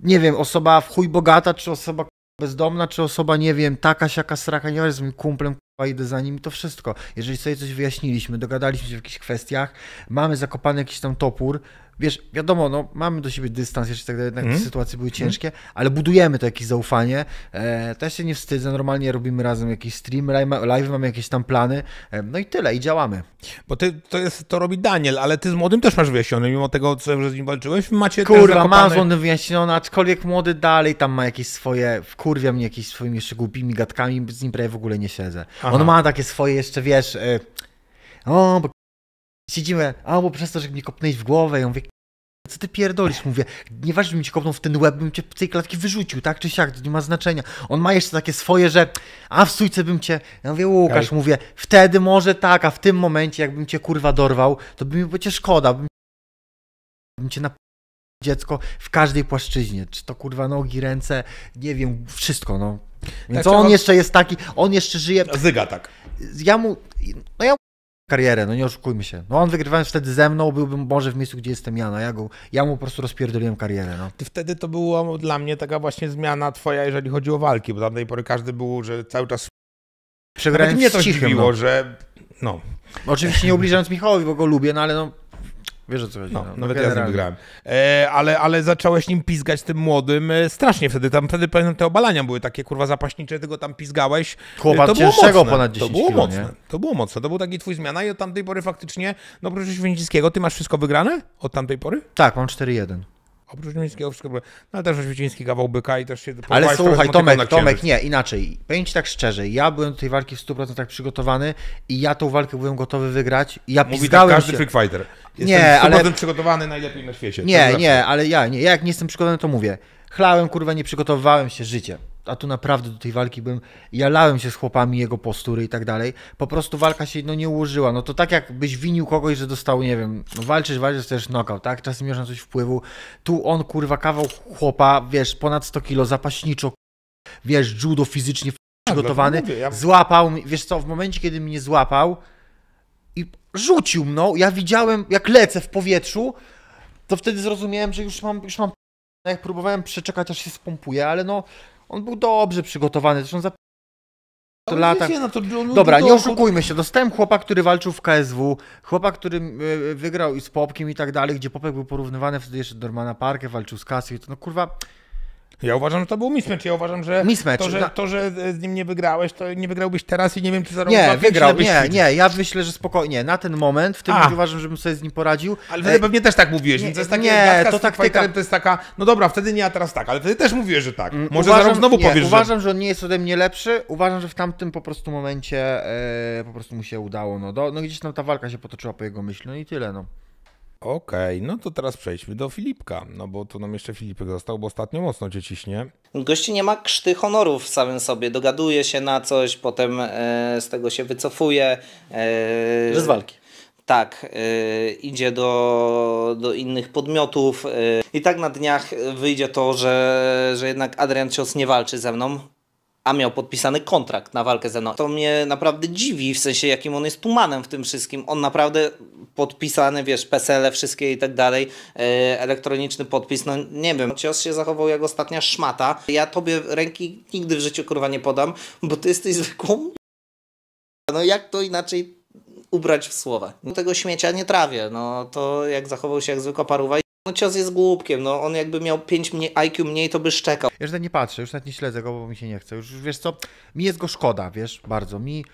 nie wiem, osoba w chuj bogata, czy osoba bezdomna czy osoba, nie wiem, taka, siaka, sraka, nie wiem moim kumplem, kurwa, idę za nim, to wszystko. Jeżeli sobie coś wyjaśniliśmy, dogadaliśmy się w jakichś kwestiach, mamy zakopany jakiś tam topór, wiesz, wiadomo, no, mamy do siebie dystans, jeszcze tak dalej, jednak mm. te mhm. sytuacje były mhm. ciężkie, mm. ale budujemy to jakieś zaufanie. E, też się nie wstydzę, normalnie robimy razem jakiś stream, live, live mamy jakieś tam plany, e, no i tyle, i działamy. Bo ty, to jest, to robi Daniel, ale ty z młodym też masz wyjaśnione, mimo tego, co, już z nim walczyłeś, macie Kurwa, zakopane... mam z młodym wyjaśnione, aczkolwiek młody dalej tam ma jakieś swoje, wkurwia mnie jakimiś swoimi jeszcze głupimi gadkami, z nim prawie w ogóle nie siedzę. Aha. On ma takie swoje jeszcze, wiesz, e, o, bo siedzimy, Albo bo przez to, że mnie kopnęłeś w głowę, ja mówię, co ty pierdolisz? Mówię, nieważne, bym cię kopnął w ten łeb, bym cię z tej klatki wyrzucił, tak czy siak, to nie ma znaczenia. On ma jeszcze takie swoje, że a w sójce bym cię... Ja mówię, Łukasz, mówię, wtedy może tak, a w tym momencie, jakbym cię kurwa dorwał, to by mi było cię szkoda, bym, bym cię na dziecko w każdej płaszczyźnie, czy to kurwa nogi, ręce, nie wiem, wszystko, no. Więc tak, on jeszcze jest taki, on jeszcze żyje... Zyga tak. Ja mu... No ja karierę, no nie oszukujmy się. No on wygrywając wtedy ze mną, byłbym może w miejscu, gdzie jestem ja, no ja, go, ja mu po prostu rozpierdoliłem karierę. No. Ty wtedy to była dla mnie taka właśnie zmiana twoja, jeżeli chodzi o walki, bo do tej pory każdy był, że cały czas... Przegrałem mnie to cichym, dziwiło, no. że... No. Oczywiście nie ubliżając Michałowi, bo go lubię, no ale no, Wiesz o co chodzi. No, no, no nawet generalnie. ja z nim grałem. E, ale, ale zacząłeś nim pizgać tym młodym e, strasznie wtedy. Tam wtedy pamiętam te obalania były takie kurwa zapaśnicze, tylko tam pizgałeś. Chłopak e, to było mocne. ponad 10 to było kilo, mocne. Nie? To było mocne. To był taki twój zmiana i od tamtej pory faktycznie, no oprócz Święcickiego, ty masz wszystko wygrane od tamtej pory? Tak, mam 4-1. Oprócz Mińskiego wszystko było. No też oświeciński kawał byka i też się... Ale słuchaj, Tomek, Tomek, nie, inaczej. Powiem Ci tak szczerze, ja byłem do tej walki w 100% tak przygotowany i ja tą walkę byłem gotowy wygrać. I ja Mówi tak każdy Freak Fighter. Jestem nie, ale... przygotowany najlepiej na świecie. Nie, nie, ale ja, nie, ja jak nie jestem przygotowany, to mówię. Chlałem, kurwa, nie przygotowywałem się, życie a tu naprawdę do tej walki byłem, ja lałem się z chłopami, jego postury i tak dalej, po prostu walka się no, nie ułożyła, no to tak jakbyś winił kogoś, że dostał, nie wiem, no, walczysz, walczysz, też knockout, tak, czasem miał na coś wpływu, tu on, kurwa, kawał chłopa, wiesz, ponad 100 kilo, zapaśniczo, wiesz, judo fizycznie tak, no przygotowany, ja... złapał, wiesz co, w momencie, kiedy mnie złapał i rzucił mną, ja widziałem, jak lecę w powietrzu, to wtedy zrozumiałem, że już mam, już mam jak próbowałem przeczekać, aż się spompuje, ale no on był dobrze przygotowany, zresztą za to latach... no to, no Dobra, nie oszukujmy się. Dostałem chłopa, który walczył w KSW, chłopa, który e, wygrał i z Popkiem i tak dalej, gdzie Popek był porównywany wtedy jeszcze do Normana Parkę, walczył z Cassie. To no kurwa, ja uważam, że to był mismatch. Ja uważam, że, mismatch, to, że no. to, że e, z nim nie wygrałeś, to nie wygrałbyś teraz i nie wiem, czy za Nie, wygrałbyś. Nie, nie, ja myślę, że spokojnie. Na ten moment, w tym momencie uważam, żebym sobie z nim poradził. Ale wtedy e... pewnie też tak mówiłeś. Nie, to jest takie, nie, to taktyka. To jest taka, no dobra, wtedy nie, a teraz tak, ale wtedy też mówiłeś, że tak. Mm, Może uważam, za znowu nie, powiesz, Uważam, że... że on nie jest ode mnie lepszy. Uważam, że w tamtym po prostu momencie e, po prostu mu się udało. No, do, no gdzieś tam ta walka się potoczyła po jego myśli, no i tyle, no. Okej, okay, no to teraz przejdźmy do Filipka, no bo tu nam jeszcze Filipek został, bo ostatnio mocno cię ciśnie. Gości nie ma krzty honorów w samym sobie, dogaduje się na coś, potem e, z tego się wycofuje. E, z walki. Tak, e, idzie do, do innych podmiotów e, i tak na dniach wyjdzie to, że, że jednak Adrian Cios nie walczy ze mną, a miał podpisany kontrakt na walkę ze mną. To mnie naprawdę dziwi, w sensie jakim on jest tumanem w tym wszystkim. On naprawdę podpisany, wiesz, PESELE wszystkie i tak dalej, e, elektroniczny podpis, no nie wiem. Cios się zachował jak ostatnia szmata. Ja tobie ręki nigdy w życiu, kurwa, nie podam, bo ty jesteś zwykłą... No jak to inaczej ubrać w słowa? Tego śmiecia nie trawię, no to jak zachował się jak zwykła paruwa... No cios jest głupkiem, no on jakby miał 5 mniej, IQ mniej, to by szczekał. Ja już nawet tak nie patrzę, już nawet nie śledzę go, bo mi się nie chce. Już wiesz co, mi jest go szkoda, wiesz, bardzo. Mi,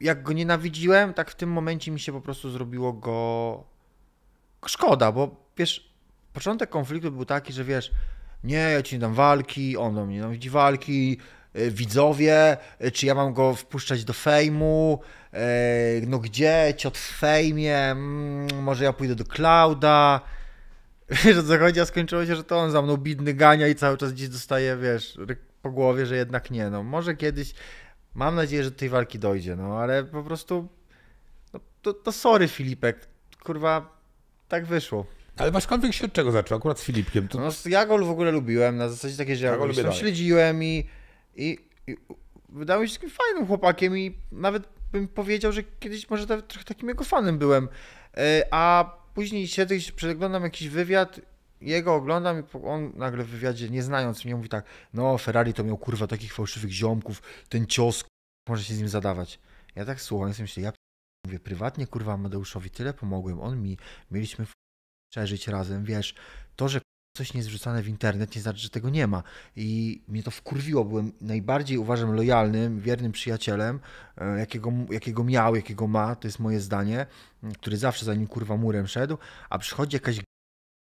jak go nienawidziłem, tak w tym momencie mi się po prostu zrobiło go szkoda, bo wiesz, początek konfliktu był taki, że wiesz, nie, ja ci nie dam walki, on do mnie nienawidzi walki, e, widzowie, e, czy ja mam go wpuszczać do fejmu, e, no gdzie, ciot w fejmie, mm, może ja pójdę do Clouda, Wiesz, co chodzi, a skończyło się, że to on za mną bidny gania i cały czas gdzieś dostaje, wiesz, po głowie, że jednak nie. No może kiedyś, mam nadzieję, że do tej walki dojdzie, no ale po prostu, no, to, to sorry Filipek, kurwa, tak wyszło. Ale wasz konflikt się od czego zaczął? Akurat z Filipkiem. To... No, ja go w ogóle lubiłem, na zasadzie takie, że ja, go śledziłem i, i, i wydało mi się takim fajnym chłopakiem i nawet bym powiedział, że kiedyś może trochę takim jego fanem byłem. E, a później siedzę i przeglądam jakiś wywiad, jego oglądam i on nagle w wywiadzie, nie znając mnie, mówi tak, no Ferrari to miał kurwa takich fałszywych ziomków, ten cios, może się z nim zadawać. Ja tak słucham, ja sobie myślę, ja mówię, prywatnie kurwa Madeuszowi tyle pomogłem, on mi, mieliśmy przeżyć razem, wiesz, to, że coś nie jest wrzucane w internet, nie znaczy, że tego nie ma. I mnie to wkurwiło. Byłem najbardziej, uważam, lojalnym, wiernym przyjacielem, e, jakiego, jakiego miał, jakiego ma, to jest moje zdanie, który zawsze za nim kurwa murem szedł, a przychodzi jakaś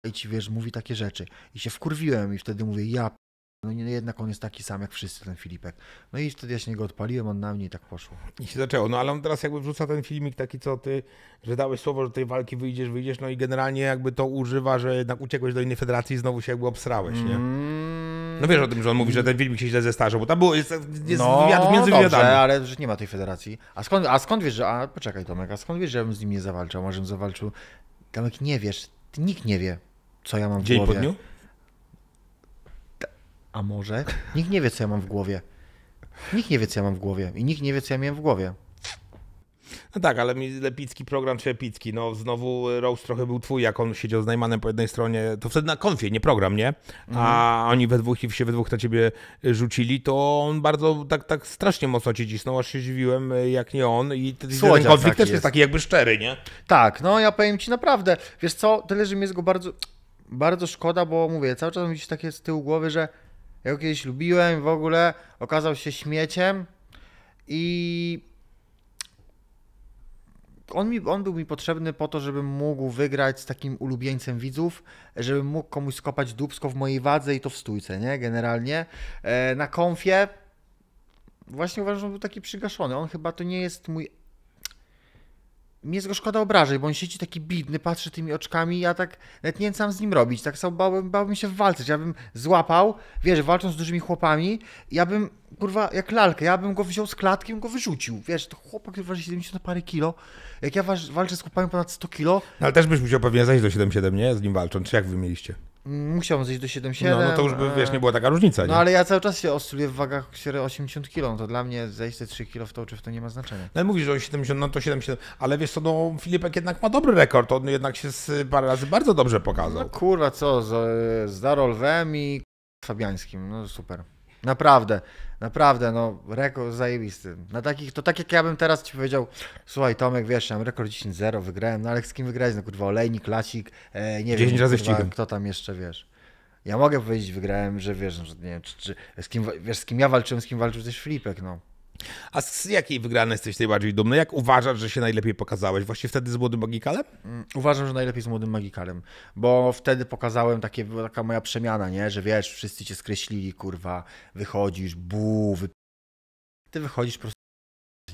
i ci wiesz, mówi takie rzeczy. I się wkurwiłem i wtedy mówię, ja no jednak on jest taki sam jak wszyscy, ten Filipek. No i wtedy ja się niego odpaliłem, on na mnie i tak poszło. I się zaczęło. No ale on teraz jakby wrzuca ten filmik taki, co ty, że dałeś słowo, że tej walki wyjdziesz, wyjdziesz, no i generalnie jakby to używa, że jednak uciekłeś do innej federacji i znowu się jakby obsrałeś, nie? Mm. No wiesz o tym, że on mówi, że ten filmik się źle zestarzał, bo tam było, jest, jest no, wywiad między dobrze, wywiadami. ale że nie ma tej federacji. A skąd, a skąd wiesz, że, a poczekaj Tomek, a skąd wiesz, że ja bym z nim nie zawalczył, może bym zawalczył? Tomek, nie wiesz, nikt nie wie, co ja mam w Dzień głowie. Po dniu? a może? Nikt nie wie, co ja mam w głowie. Nikt nie wie, co ja mam w głowie i nikt nie wie, co ja miałem w głowie. No tak, ale mi Lepicki program czy Epicki, no znowu y, Rose trochę był twój, jak on siedział z Najmanem po jednej stronie, to wtedy na konfie, nie program, nie? A mhm. oni we dwóch się we dwóch na ciebie y, rzucili, to on bardzo tak, tak strasznie mocno cię cisnął, aż się dziwiłem, y, jak nie on i ten konflikt też jest. jest taki jakby szczery, nie? Tak, no ja powiem ci naprawdę, wiesz co, tyle, że mi jest go bardzo, bardzo szkoda, bo mówię, cały czas mi się takie z tyłu głowy, że ja go kiedyś lubiłem w ogóle, okazał się śmieciem i on, mi, on był mi potrzebny po to, żebym mógł wygrać z takim ulubieńcem widzów, żebym mógł komuś skopać dubsko w mojej wadze i to w stójce, nie? Generalnie. E, na konfie właśnie uważam, że on był taki przygaszony. On chyba to nie jest mój mnie jest go szkoda obrażeń, bo on siedzi taki bidny, patrzy tymi oczkami, ja tak nawet nie wiem, co mam z nim robić. Tak samo bałbym, bałbym się walczyć. Ja bym złapał, wiesz, walcząc z dużymi chłopami, ja bym, kurwa, jak lalkę, ja bym go wziął z klatki, bym go wyrzucił. Wiesz, to chłopak, który waży 70 parę kilo, jak ja walczę z chłopami ponad 100 kilo... No, ale też byś musiał pewnie zejść do 7,7, nie? Z nim walcząc, czy jak wy mieliście? Musiałbym zejść do 77. No, no to już by, wiesz, nie była taka różnica. No, nie? No ale ja cały czas się oscyluję w wagach 80 kg, no to dla mnie zejść te 3 kg w to czy w to nie ma znaczenia. No mówisz, że on 70, no to 77, ale wiesz co, no Filipek jednak ma dobry rekord, on jednak się z parę razy bardzo dobrze pokazał. No kurwa, co, z, z Darolwem i Fabiańskim, no super. Naprawdę. Naprawdę, no, rekord zajebisty. Na takich, to tak jak ja bym teraz ci powiedział, słuchaj Tomek, wiesz, mam rekord 10-0, wygrałem, no ale z kim wygrałeś? No kurwa, Olejnik, Lasik, e, nie 10 wiem, razy kurwa, kto tam jeszcze, wiesz. Ja mogę powiedzieć, wygrałem, że wiesz, no, że nie wiem, czy, czy, z kim, wiesz, z kim ja walczyłem, z kim walczył też Flipek, no. A z jakiej wygranej jesteś najbardziej dumny? Jak uważasz, że się najlepiej pokazałeś? Właśnie wtedy z Młodym Magikalem? Mm, uważam, że najlepiej z Młodym Magikalem, bo wtedy pokazałem takie, taka moja przemiana, nie? Że wiesz, wszyscy cię skreślili, kurwa, wychodzisz, bu, wy... Ty wychodzisz po prostu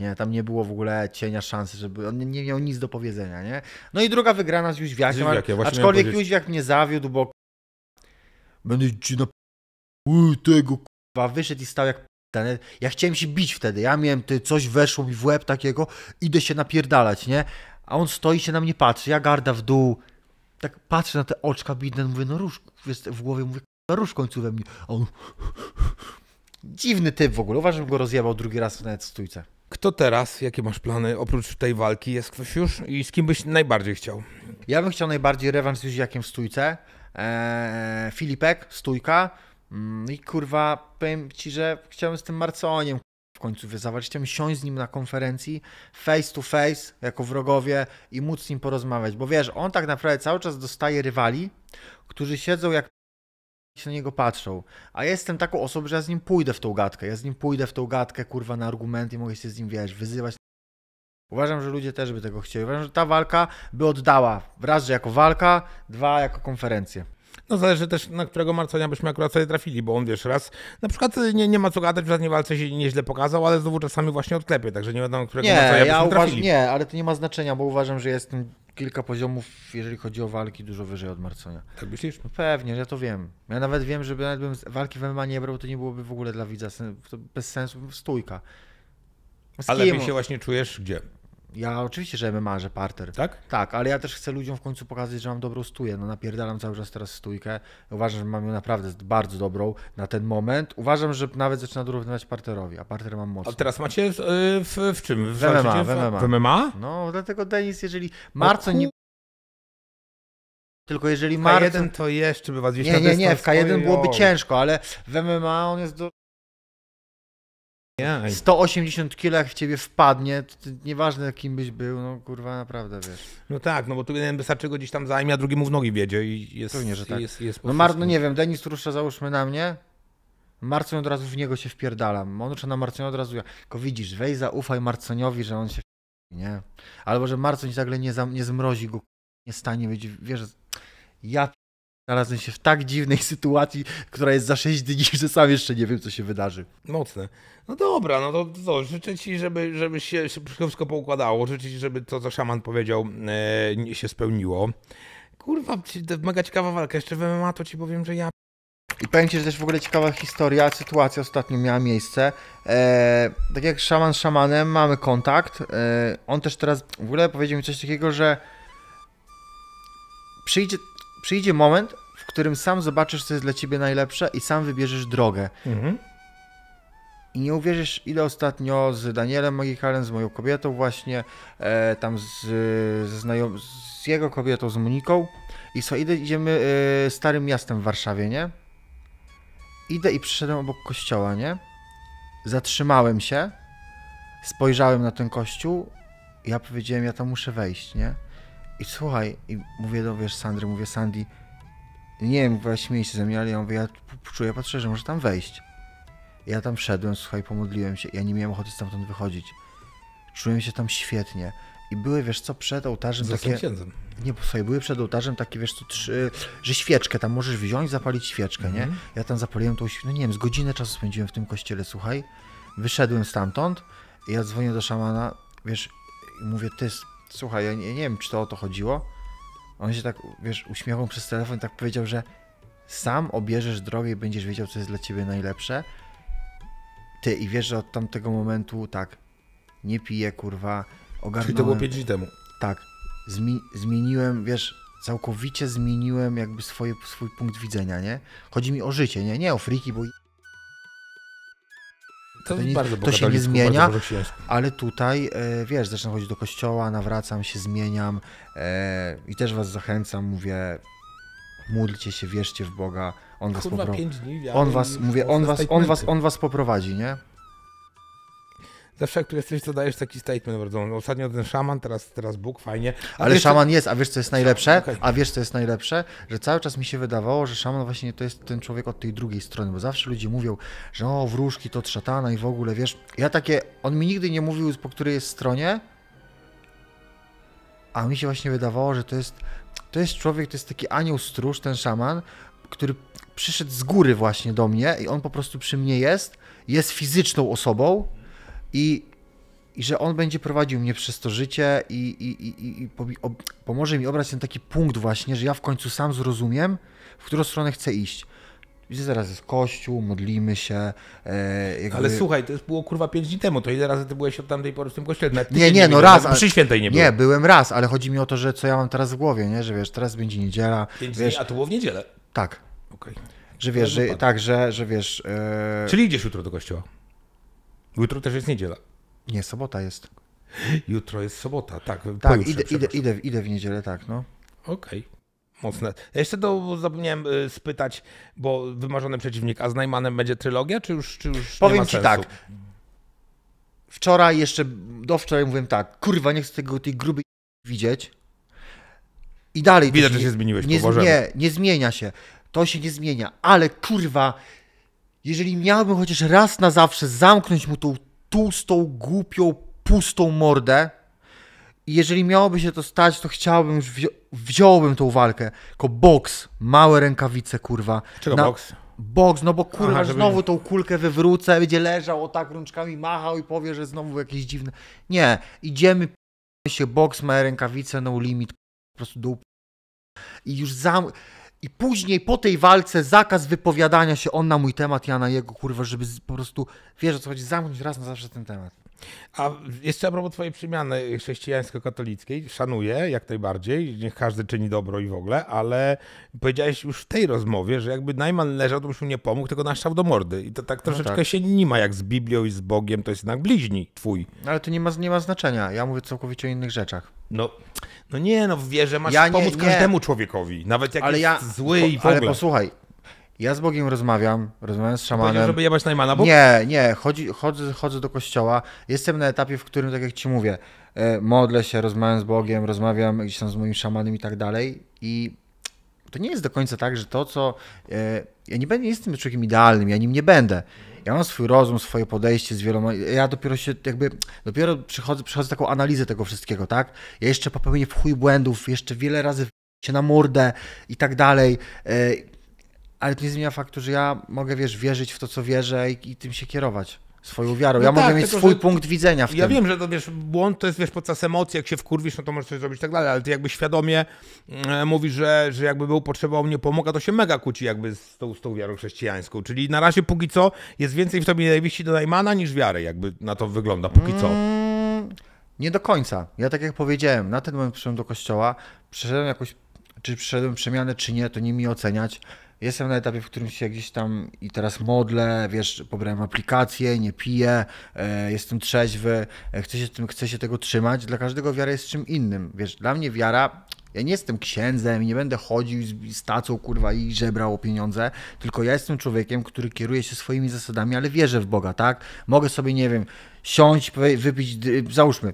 nie, tam nie było w ogóle cienia szansy, żeby on nie miał nic do powiedzenia, nie? No i druga wygrana z Juźwiakiem. aczkolwiek Juźwiak mnie zawiódł, bo będę ci na tego kurwa wyszedł i stał jak ten, ja chciałem się bić wtedy, ja miałem ty, coś weszło mi w łeb takiego, idę się napierdalać, nie? A on stoi się na mnie patrzy, ja garda w dół, tak patrzę na te oczka bidne, mówię, no róż, w głowie mówię, no róż końcu we mnie. A on... Dziwny typ w ogóle, uważam, go rozjebał drugi raz nawet w stójce. Kto teraz, jakie masz plany oprócz tej walki? Jest ktoś już i z kim byś najbardziej chciał? Ja bym chciał najbardziej rewanż z Juziakiem w stójce. Eee, Filipek, stójka. Mm, I kurwa, powiem ci, że chciałem z tym Marconiem w końcu wyzawalczyć. Chciałem siąść z nim na konferencji face to face, jako wrogowie i móc z nim porozmawiać. Bo wiesz, on tak naprawdę cały czas dostaje rywali, którzy siedzą jak się na niego patrzą. A jestem taką osobą, że ja z nim pójdę w tą gadkę. Ja z nim pójdę w tą gadkę, kurwa, na argumenty, mogę się z nim, wiesz, wyzywać. Uważam, że ludzie też by tego chcieli. Uważam, że ta walka by oddała. Raz, że jako walka, dwa, jako konferencję. No zależy też, na którego Marconia byśmy akurat sobie trafili, bo on wiesz, raz na przykład nie, nie ma co gadać, w żadnej walce się nieźle pokazał, ale znowu czasami właśnie odklepie, także nie wiadomo, którego nie, Marconia ja byśmy trafili. Nie, ale to nie ma znaczenia, bo uważam, że jestem kilka poziomów, jeżeli chodzi o walki, dużo wyżej od Marconia. Tak myślisz? No pewnie, ja to wiem. Ja nawet wiem, że nawet bym walki w MMA nie brał, to nie byłoby w ogóle dla widza, to bez sensu, stójka. Z ale kim? ty się właśnie czujesz gdzie? Ja oczywiście, że MMA, że parter. Tak? Tak, ale ja też chcę ludziom w końcu pokazać, że mam dobrą stójkę. No napierdalam cały czas teraz stójkę. Uważam, że mam ją naprawdę bardzo dobrą na ten moment. Uważam, że nawet zaczyna dorównywać parterowi, a parter mam mocno. A teraz macie w, w, w czym? W, w, MMA, w, MMA. w MMA? No, dlatego Denis, jeżeli Marco nie... Tylko jeżeli Marco... K1 to jeszcze by was Nie, nie, nie, w K1 byłoby ciężko, ale w MMA on jest do 180 kg jak w ciebie wpadnie, to nieważne kim byś był, no kurwa naprawdę wiesz. No tak, no bo tu jeden wystarczy go gdzieś tam zajmie, a drugi mu w nogi wiedzie i jest... Pewnie, że tak. Jest, jest no, Mar no nie wiem, Denis Trusza załóżmy na mnie, Marcon od razu w niego się wpierdalam. On czy na Marconia od razu ja. Tylko widzisz, wej zaufaj Marconiowi, że on się nie. Albo że Marcon nagle nie, za, nie zmrozi go, nie stanie być, wiesz, ja Znalazłem się w tak dziwnej sytuacji, która jest za 6 dni, że sam jeszcze nie wiem, co się wydarzy. Mocne. No dobra, no to co, życzę Ci, żeby, żeby się wszystko poukładało, życzę Ci, żeby to, co szaman powiedział, e, się spełniło. Kurwa, mega ciekawa walka, jeszcze w MMA to Ci powiem, że ja... I powiem Ci, że też w ogóle ciekawa historia, sytuacja ostatnio miała miejsce. E, tak jak szaman z szamanem, mamy kontakt. E, on też teraz w ogóle powiedział mi coś takiego, że przyjdzie przyjdzie moment, w którym sam zobaczysz, co jest dla ciebie najlepsze i sam wybierzesz drogę. Mhm. I nie uwierzysz, ile ostatnio z Danielem Magikalem, z moją kobietą właśnie, e, tam z, znajom- z jego kobietą, z Moniką. I co, idę, idziemy e, starym miastem w Warszawie, nie? Idę i przyszedłem obok kościoła, nie? Zatrzymałem się, spojrzałem na ten kościół i ja powiedziałem, ja tam muszę wejść, nie? I słuchaj, i mówię do, no wiesz, Sandry, mówię, Sandy, nie wiem, chyba śmieje się ze mnie, ale ja mówię, ja czuję, patrzę, że może tam wejść. Ja tam wszedłem, słuchaj, pomodliłem się, ja nie miałem ochoty stamtąd wychodzić. Czułem się tam świetnie. I były, wiesz co, przed ołtarzem Za takie... Księdzem. Nie, słuchaj, były przed ołtarzem takie, wiesz co, trzy, że świeczkę tam możesz wziąć, zapalić świeczkę, mm -hmm. nie? Mhm. Ja tam zapaliłem tą świeczkę, no nie wiem, z godzinę czasu spędziłem w tym kościele, słuchaj. Wyszedłem stamtąd, ja dzwonię do szamana, wiesz, i mówię, ty, słuchaj, ja nie, nie wiem, czy to o to chodziło. On się tak, wiesz, uśmiechał przez telefon i tak powiedział, że sam obierzesz drogę i będziesz wiedział, co jest dla ciebie najlepsze. Ty i wiesz, że od tamtego momentu tak, nie piję, kurwa, ogarnąłem. Czyli to było 5 dni temu. Tak, zmi zmieniłem, wiesz, całkowicie zmieniłem jakby swoje, swój punkt widzenia, nie? Chodzi mi o życie, nie? Nie o friki, bo to, bardzo to się nie zmienia, ale tutaj, e, wiesz, zaczynam chodzić do kościoła, nawracam się, zmieniam e, i też was zachęcam, mówię, módlcie się, wierzcie w Boga, On was, on was, on was, on, was, on was poprowadzi, nie? zawsze jak tu jesteś, to dajesz taki statement bardzo. No, ostatnio ten szaman, teraz, teraz Bóg, fajnie. A ale szaman jest, a wiesz co jest najlepsze? A wiesz co jest najlepsze? Że cały czas mi się wydawało, że szaman właśnie to jest ten człowiek od tej drugiej strony, bo zawsze ludzie mówią, że o, wróżki to od szatana i w ogóle, wiesz. Ja takie, on mi nigdy nie mówił, po której jest stronie, a mi się właśnie wydawało, że to jest, to jest człowiek, to jest taki anioł stróż, ten szaman, który przyszedł z góry właśnie do mnie i on po prostu przy mnie jest, jest fizyczną osobą, i, i że on będzie prowadził mnie przez to życie i, i, i, i pomoże mi obrać ten taki punkt właśnie, że ja w końcu sam zrozumiem, w którą stronę chcę iść. Widzę, zaraz jest kościół, modlimy się. E, jakby... Ale słuchaj, to było kurwa pięć dni temu, to ile razy ty byłeś od tamtej pory w tym kościele? Nawet nie, nie, no raz. Przy świętej nie byłem. Nie, byłem raz, ale chodzi mi o to, że co ja mam teraz w głowie, nie? że wiesz, teraz będzie niedziela. Pięć wiesz... dni, a to było w niedzielę? Tak. Okej. Okay. Że wiesz, że, tak, że, że wiesz... E... Czyli idziesz jutro do kościoła? Jutro też jest niedziela. Nie, sobota jest. Jutro jest sobota, tak. Tak, idę, idę, idę, idę w niedzielę, tak, no. Okej. Okay. Mocne. Ja jeszcze to zapomniałem y, spytać, bo wymarzony przeciwnik, a z Najmanem będzie trylogia, czy już, czy już Powiem ci tak. Wczoraj jeszcze, do wczoraj mówiłem tak, kurwa, nie chcę tego, tej grubej widzieć. I dalej. Widać, że się zmieniłeś, nie, nie, nie zmienia się. To się nie zmienia, ale kurwa, jeżeli miałbym chociaż raz na zawsze zamknąć mu tą tłustą, głupią, pustą mordę, i jeżeli miałoby się to stać, to chciałbym już wzi wziąłbym tą walkę. Tylko boks, małe rękawice, kurwa. Czego na... boks? Boks, no bo kurwa Aha, żeby... znowu tą kulkę wywrócę, będzie leżał o tak rączkami machał i powie, że znowu jakieś dziwne. Nie, idziemy się boks, małe rękawice, no limit, po prostu do I już zam... I później po tej walce zakaz wypowiadania się on na mój temat, ja na jego, kurwa, żeby po prostu, wiesz o co chodzi, zamknąć raz na zawsze ten temat. A jeszcze a propos twojej przemiany chrześcijańsko-katolickiej, szanuję jak najbardziej, niech każdy czyni dobro i w ogóle, ale powiedziałeś już w tej rozmowie, że jakby Najman leżał, to byś mu nie pomógł, tylko naszczał do mordy. I to tak no troszeczkę no tak. się nie ma jak z Biblią i z Bogiem, to jest jednak bliźni twój. No ale to nie ma, nie ma znaczenia, ja mówię całkowicie o innych rzeczach. No, no nie, no w wierze masz ja nie, pomóc nie. każdemu człowiekowi, nawet jak ale jest ja, zły po, i w ogóle. Ale posłuchaj, ja z Bogiem rozmawiam, rozmawiam z no szamanem. Nie, żeby jebać Najmana, bo... Nie, nie, chodzi, chodzę, chodzę do kościoła. Jestem na etapie, w którym, tak jak ci mówię, e, modlę się, rozmawiam z Bogiem, rozmawiam gdzieś tam z moim szamanem i tak dalej. I to nie jest do końca tak, że to, co. E, ja nie, będę, nie jestem człowiekiem idealnym, ja nim nie będę. Ja mam swój rozum, swoje podejście z wieloma. Ja dopiero się jakby. Dopiero przychodzę, przychodzę taką analizę tego wszystkiego, tak? Ja jeszcze popełnię w chuj błędów, jeszcze wiele razy się na mordę i tak dalej. E, ale to nie zmienia faktu, że ja mogę, wiesz, wierzyć w to, co wierzę i, i tym się kierować swoją wiarą. No ja tak, mogę mieć swój punkt widzenia w ja tym. Ja wiem, że to wiesz, błąd to jest wiesz, podczas emocji, jak się wkurwisz, no to możesz coś zrobić tak dalej, ale ty jakby świadomie e, mówisz, że, że jakby był potrzeba mnie pomoga, to się mega kłóci jakby z tą, z tą wiarą chrześcijańską. Czyli na razie póki co jest więcej w tobie nienawiści do Najmana niż wiary, jakby na to wygląda póki co. Mm, nie do końca. Ja tak jak powiedziałem, na ten moment przyszedłem do kościoła, przeszedłem jakoś, czy przeszedłem przemianę, czy nie, to nie mi oceniać. Jestem na etapie, w którym się gdzieś tam i teraz modlę, wiesz, pobrałem aplikację, nie piję, e, jestem trzeźwy, e, chcę się, tym, chcę się tego trzymać. Dla każdego wiara jest czym innym. Wiesz, dla mnie wiara ja nie jestem księdzem i nie będę chodził z, z tacą, kurwa, i żebrał o pieniądze, tylko ja jestem człowiekiem, który kieruje się swoimi zasadami, ale wierzę w Boga, tak? Mogę sobie, nie wiem, siąść, wypić, załóżmy,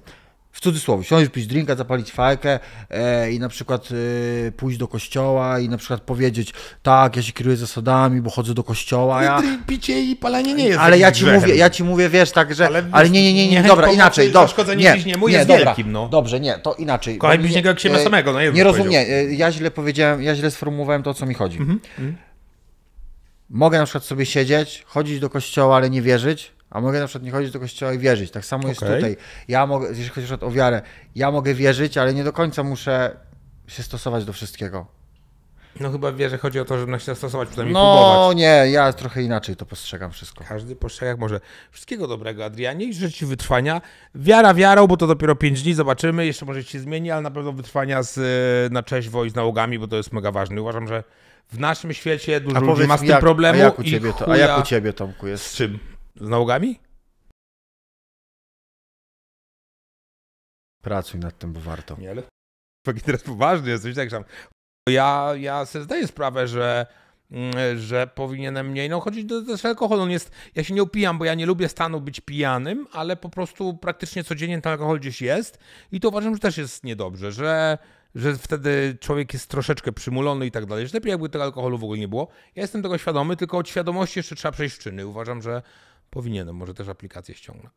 w cudzysłowie, siąść, pić drinka, zapalić fajkę e, i na przykład e, pójść do kościoła i na przykład powiedzieć, tak, ja się kieruję zasadami, bo chodzę do kościoła. Ja... Drink, picie i palenie nie jest Ale ja ci, mówię, ja ci mówię, wiesz, tak, że... Ale, ale nie, nie, nie, nie, nie dobra, inaczej, dobrze. Zaszkodzenie nie, bliźniemu nie, jest dobra, wielkim, no. Dobrze, nie, to inaczej. Kochaj bliźniego jak siebie samego, no Nie rozumiem, e, ja źle powiedziałem, ja źle sformułowałem to, o co mi chodzi. Mhm. mhm. Mogę na przykład sobie siedzieć, chodzić do kościoła, ale nie wierzyć, a mogę na przykład nie chodzić do kościoła i wierzyć. Tak samo okay. jest tutaj. Ja mogę, jeśli chodzi o wiarę, ja mogę wierzyć, ale nie do końca muszę się stosować do wszystkiego. No chyba wie, że chodzi o to, żeby się stosować, przynajmniej no, próbować. No nie, ja trochę inaczej to postrzegam wszystko. Każdy postrzega jak może. Wszystkiego dobrego, Adrianie i życzę Ci wytrwania. Wiara wiarą, bo to dopiero 5 dni, zobaczymy, jeszcze może się zmieni, ale na pewno wytrwania z, e, na cześć i z nałogami, bo to jest mega ważne. Uważam, że w naszym świecie dużo ludzi ma z tym jak, problemu. A jak u Ciebie, to, a jak u ciebie Tomku, jest? Z czym? Z nałogami? Pracuj nad tym, bo warto. Nie, ale teraz poważnie jesteś, tak sam. Ja, ja sobie zdaję sprawę, że, mm, że powinienem mniej no, chodzić do, do alkoholu. On jest, ja się nie upijam, bo ja nie lubię stanu być pijanym, ale po prostu praktycznie codziennie ten alkohol gdzieś jest i to uważam, że też jest niedobrze, że, że wtedy człowiek jest troszeczkę przymulony i tak dalej. Że lepiej jakby tego alkoholu w ogóle nie było. Ja jestem tego świadomy, tylko od świadomości jeszcze trzeba przejść w czyny. Uważam, że Powinienem, może też aplikację ściągnę.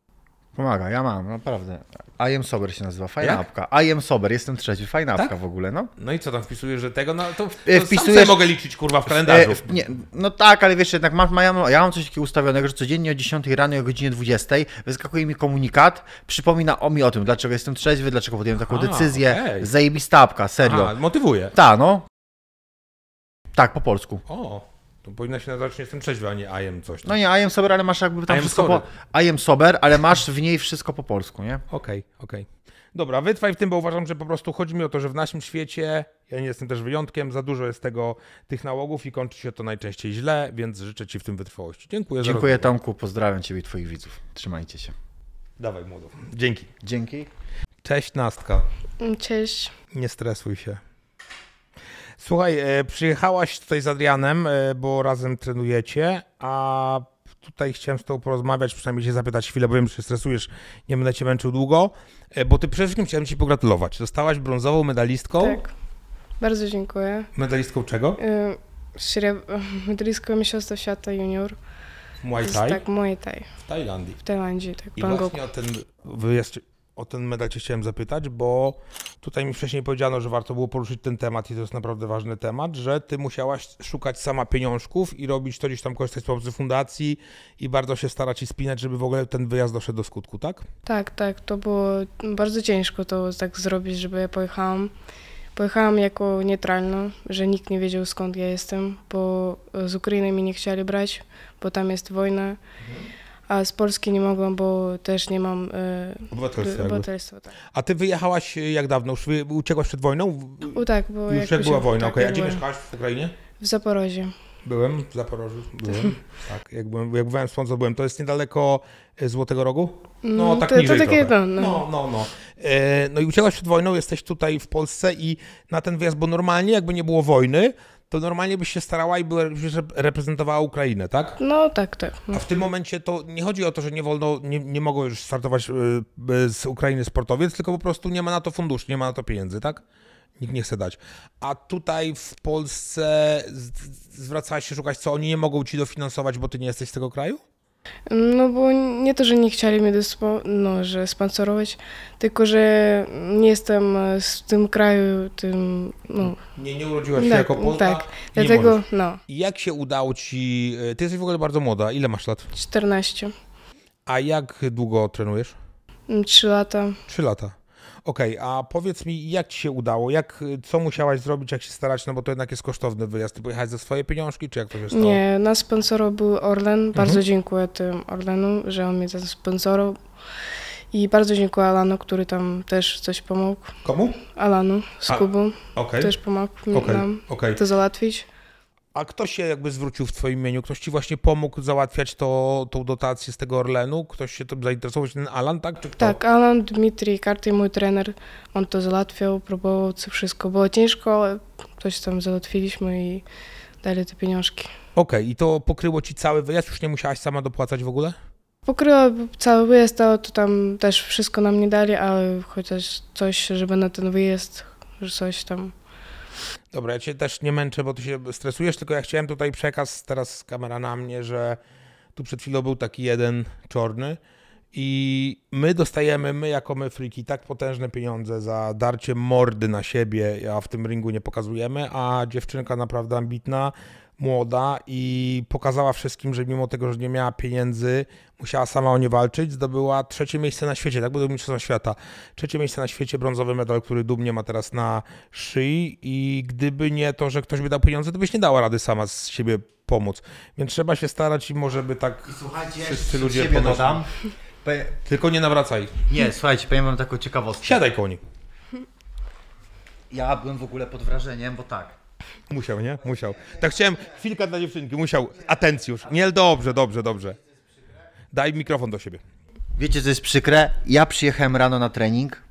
Pomaga, ja mam, naprawdę. I am sober się nazywa, fajna Jak? apka. I am sober, jestem trzeźwy, fajna tak? apka w ogóle, no. No i co tam wpisujesz, że tego, no to, to e, wpisujesz... mogę liczyć, kurwa, w e, kalendarzu. w, nie, no tak, ale wiesz, jednak mam, ja, ja mam coś takiego ustawionego, że codziennie o 10 rano i o godzinie 20 wyskakuje mi komunikat, przypomina o mi o tym, dlaczego jestem trzeźwy, dlaczego podjąłem taką decyzję. Okay. Zajebista apka, serio. Aha, motywuje. Tak, no. Tak, po polsku. O. To powinna się nazywać Jestem Trzeźwy, a nie I am coś. Tam. No nie, I am sober, ale masz jakby tam wszystko sober. po... I am sober, ale masz w niej wszystko po polsku, nie? Okej, okay, okej. Okay. Dobra, wytrwaj w tym, bo uważam, że po prostu chodzi mi o to, że w naszym świecie, ja nie jestem też wyjątkiem, za dużo jest tego, tych nałogów i kończy się to najczęściej źle, więc życzę Ci w tym wytrwałości. Dziękuję Dziękuję rozmowę. Tomku, pozdrawiam Ciebie i Twoich widzów. Trzymajcie się. Dawaj młodo. Dzięki. Dzięki. Cześć Nastka. Mm, cześć. Nie stresuj się. Słuchaj, e, przyjechałaś tutaj z Adrianem, e, bo razem trenujecie, a tutaj chciałem z tobą porozmawiać, przynajmniej się zapytać chwilę, bo wiem, że się stresujesz, nie będę cię męczył długo, e, bo ty przede wszystkim chciałem ci pogratulować. Dostałaś brązową medalistką. Tak, bardzo dziękuję. Medalistką czego? Yy, medalistką Mistrzostwa Świata Junior. Muay Thai? Tak, Muay Thai. W Tajlandii. W Tajlandii, tak. I Bangkok. właśnie ten o ten medal Cię chciałem zapytać, bo tutaj mi wcześniej powiedziano, że warto było poruszyć ten temat i to jest naprawdę ważny temat, że Ty musiałaś szukać sama pieniążków i robić to gdzieś tam korzystać z pomocy fundacji i bardzo się starać i spinać, żeby w ogóle ten wyjazd doszedł do skutku, tak? Tak, tak, to było bardzo ciężko to tak zrobić, żeby ja pojechałam. Pojechałam jako neutralna, że nikt nie wiedział skąd ja jestem, bo z Ukrainy mnie nie chcieli brać, bo tam jest wojna. Mhm a z Polski nie mogłam, bo też nie mam e, obywatelstwa. obywatelstwa tak. A ty wyjechałaś e, jak dawno? Już uciekłaś przed wojną? U, tak, bo Już jak, jak była wojna, tak, okay. A gdzie mieszkałaś w Ukrainie? W Zaporozie. Byłem w Zaporożu, byłem. tak, tak jak byłem, jak byłem sponsor, byłem. To jest niedaleko e, Złotego Rogu? No, no tak to, niżej to takie trochę. No, no, no. No, e, no i uciekłaś przed wojną, jesteś tutaj w Polsce i na ten wyjazd, bo normalnie jakby nie było wojny, to normalnie byś się starała i byś reprezentowała Ukrainę, tak? No tak, tak. A w tym momencie to nie chodzi o to, że nie wolno, nie, nie mogą już startować y, y, z Ukrainy sportowiec, tylko po prostu nie ma na to funduszy, nie ma na to pieniędzy, tak? Nikt nie chce dać. A tutaj w Polsce zwracałaś się szukać, co oni nie mogą ci dofinansować, bo ty nie jesteś z tego kraju? No bo nie to, że nie chcieli mnie dyspo, no, że sponsorować, tylko że nie jestem e, z tym kraju, tym, no. Nie, nie urodziłaś się tak, jako Polka? Tak, dlatego, możesz. no. Jak się udało ci, e, ty jesteś w ogóle bardzo młoda, ile masz lat? 14. A jak długo trenujesz? 3 mm, lata. 3 lata. Okej, okay, a powiedz mi, jak ci się udało? Jak, co musiałaś zrobić, jak się starać? No bo to jednak jest kosztowny wyjazd. Ty pojechałeś ze swoje pieniążki, czy jak to się stało? Nie, nas sponsorował był Orlen. Mhm. Bardzo mhm. dziękuję tym Orlenu, że on mnie ten sponsorował. I bardzo dziękuję Alanu, który tam też coś pomógł. Komu? Alanu z A, Kubą. Okay. Też pomógł mi okay. nam okay. to załatwić. A kto się jakby zwrócił w Twoim imieniu? Ktoś Ci właśnie pomógł załatwiać to, tą dotację z tego Orlenu? Ktoś się tym zainteresował? Ten Alan, tak? Czy kto? Tak, Alan, Dmitrij, Karty, mój trener. On to załatwiał, próbował co wszystko. Było ciężko, ale coś tam załatwiliśmy i dali te pieniążki. Okej, okay, i to pokryło Ci cały wyjazd? Już nie musiałaś sama dopłacać w ogóle? Pokryło cały wyjazd, ale to tam też wszystko nam nie dali, ale chociaż coś, żeby na ten wyjazd, że coś tam Dobra, ja cię też nie męczę, bo ty się stresujesz, tylko ja chciałem tutaj przekaz, teraz kamera na mnie, że tu przed chwilą był taki jeden czorny i my dostajemy, my jako my friki, tak potężne pieniądze za darcie mordy na siebie, a w tym ringu nie pokazujemy, a dziewczynka naprawdę ambitna młoda i pokazała wszystkim, że mimo tego, że nie miała pieniędzy, musiała sama o nie walczyć, zdobyła trzecie miejsce na świecie, tak? Bo to mistrzostwa świata. Trzecie miejsce na świecie, brązowy medal, który dumnie ma teraz na szyi i gdyby nie to, że ktoś by dał pieniądze, to byś nie dała rady sama z siebie pomóc. Więc trzeba się starać i może by tak I słuchajcie, wszyscy ludzie siebie dodam. Pe... Tylko nie nawracaj. Nie, słuchajcie, powiem wam taką ciekawostkę. Siadaj koni. Ja byłem w ogóle pod wrażeniem, bo tak, Musiał, nie? Musiał. Tak chciałem, chwilkę dla dziewczynki, musiał. Atencjusz. Nie, dobrze, dobrze, dobrze. Daj mikrofon do siebie. Wiecie, co jest przykre? Ja przyjechałem rano na trening,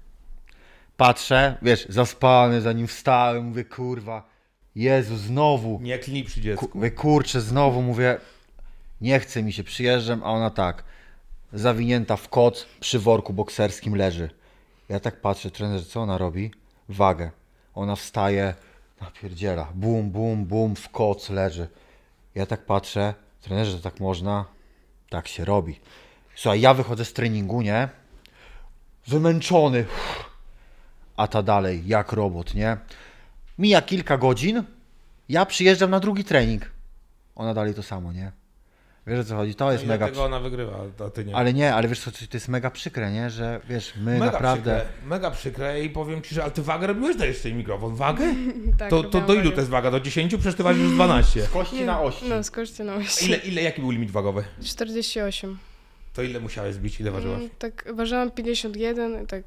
patrzę, wiesz, zaspany, zanim wstałem, mówię, kurwa, Jezu, znowu. Nie klnij przy dziecku. Ku, mówię, kurczę, znowu, mówię, nie chce mi się, przyjeżdżam, a ona tak, zawinięta w koc, przy worku bokserskim leży. Ja tak patrzę, trener, co ona robi? Wagę. Ona wstaje, Napierdziela. Bum, bum, bum, w koc leży. Ja tak patrzę, trenerze, to tak można? Tak się robi. Słuchaj, ja wychodzę z treningu, nie? Wymęczony. A ta dalej, jak robot, nie? Mija kilka godzin, ja przyjeżdżam na drugi trening. Ona dalej to samo, nie? Wiesz o co chodzi? To jest no mega. Dlatego ona wygrywa, a ty nie. Ale nie, ale wiesz co, to jest mega przykre, nie? Że wiesz, my mega naprawdę. Przykre, mega przykre i powiem ci, że ale ty wagę robiłeś dajesz tej mikrofon. Wagę? tak, to, to do ilu to jest waga? Do 10? Przecież ty ważysz 12. Z kości nie, na ości. No, z kości na ości. Ile, ile, jaki był limit wagowy? 48. To ile musiałeś zbić? Ile ważyłaś? Mm, tak, ważyłam 51 tak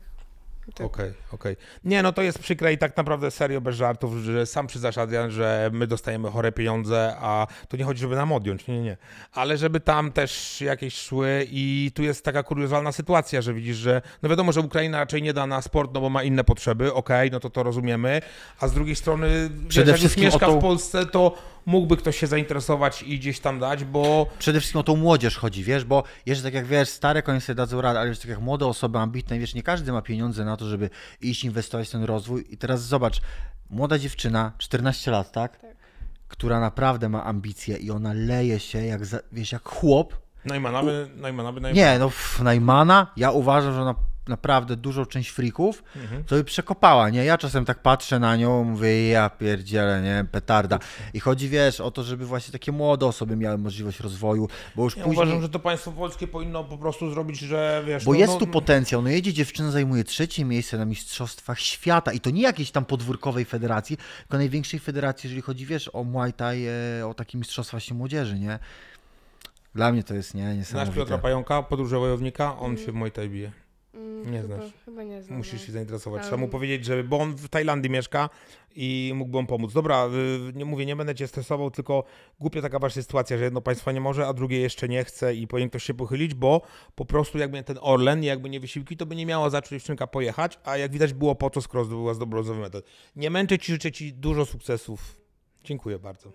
tak. Okej, okay, okej. Okay. Nie, no to jest przykre i tak naprawdę serio, bez żartów, że sam przyznasz, Adrian, że my dostajemy chore pieniądze, a to nie chodzi, żeby nam odjąć, nie, nie, nie. Ale żeby tam też jakieś szły i tu jest taka kuriozalna sytuacja, że widzisz, że no wiadomo, że Ukraina raczej nie da na sport, no bo ma inne potrzeby, okej, okay, no to to rozumiemy, a z drugiej strony, Przede wiesz, jak już mieszka w Polsce, to mógłby ktoś się zainteresować i gdzieś tam dać, bo... Przede wszystkim o tą młodzież chodzi, wiesz, bo jeszcze tak jak wiesz, stare konie sobie dadzą radę, ale już tak jak młode osoby ambitne, wiesz, nie każdy ma pieniądze na to, żeby iść inwestować w ten rozwój i teraz zobacz, młoda dziewczyna, 14 lat, tak? tak. Która naprawdę ma ambicje i ona leje się jak, wiesz, jak chłop, Najmana by, U... Najmana by, Najmana. Nie, no pff, Najmana, ja uważam, że ona naprawdę dużą część frików, mhm. to by przekopała, nie? Ja czasem tak patrzę na nią, mówię, ja pierdzielę, nie? Petarda. I chodzi, wiesz, o to, żeby właśnie takie młode osoby miały możliwość rozwoju, bo już ja później... uważam, że to państwo polskie powinno po prostu zrobić, że wiesz... Bo no, jest no... tu potencjał, no jedzie dziewczyna, zajmuje trzecie miejsce na Mistrzostwach Świata i to nie jakiejś tam podwórkowej federacji, tylko największej federacji, jeżeli chodzi, wiesz, o Muay Thai, e, o takie Mistrzostwa się młodzieży, nie? Dla mnie to jest nie, niesamowite. Znasz Piotra Pająka, podróże wojownika? On mm. się w Muay Thai bije. Mm, nie chyba, znasz. Chyba nie znam. Musisz no. się zainteresować. Trzeba mu powiedzieć, że, bo on w Tajlandii mieszka i mógłby on pomóc. Dobra, y, nie mówię, nie będę cię stresował, tylko głupia taka właśnie sytuacja, że jedno państwo nie może, a drugie jeszcze nie chce i powinien ktoś się pochylić, bo po prostu jakby ten Orlen, jakby nie wysiłki, to by nie miała zacząć dziewczynka pojechać, a jak widać było po co, skoro zdobyła zdobrązowy metod. Nie męczę ci, życzę ci dużo sukcesów. Dziękuję bardzo.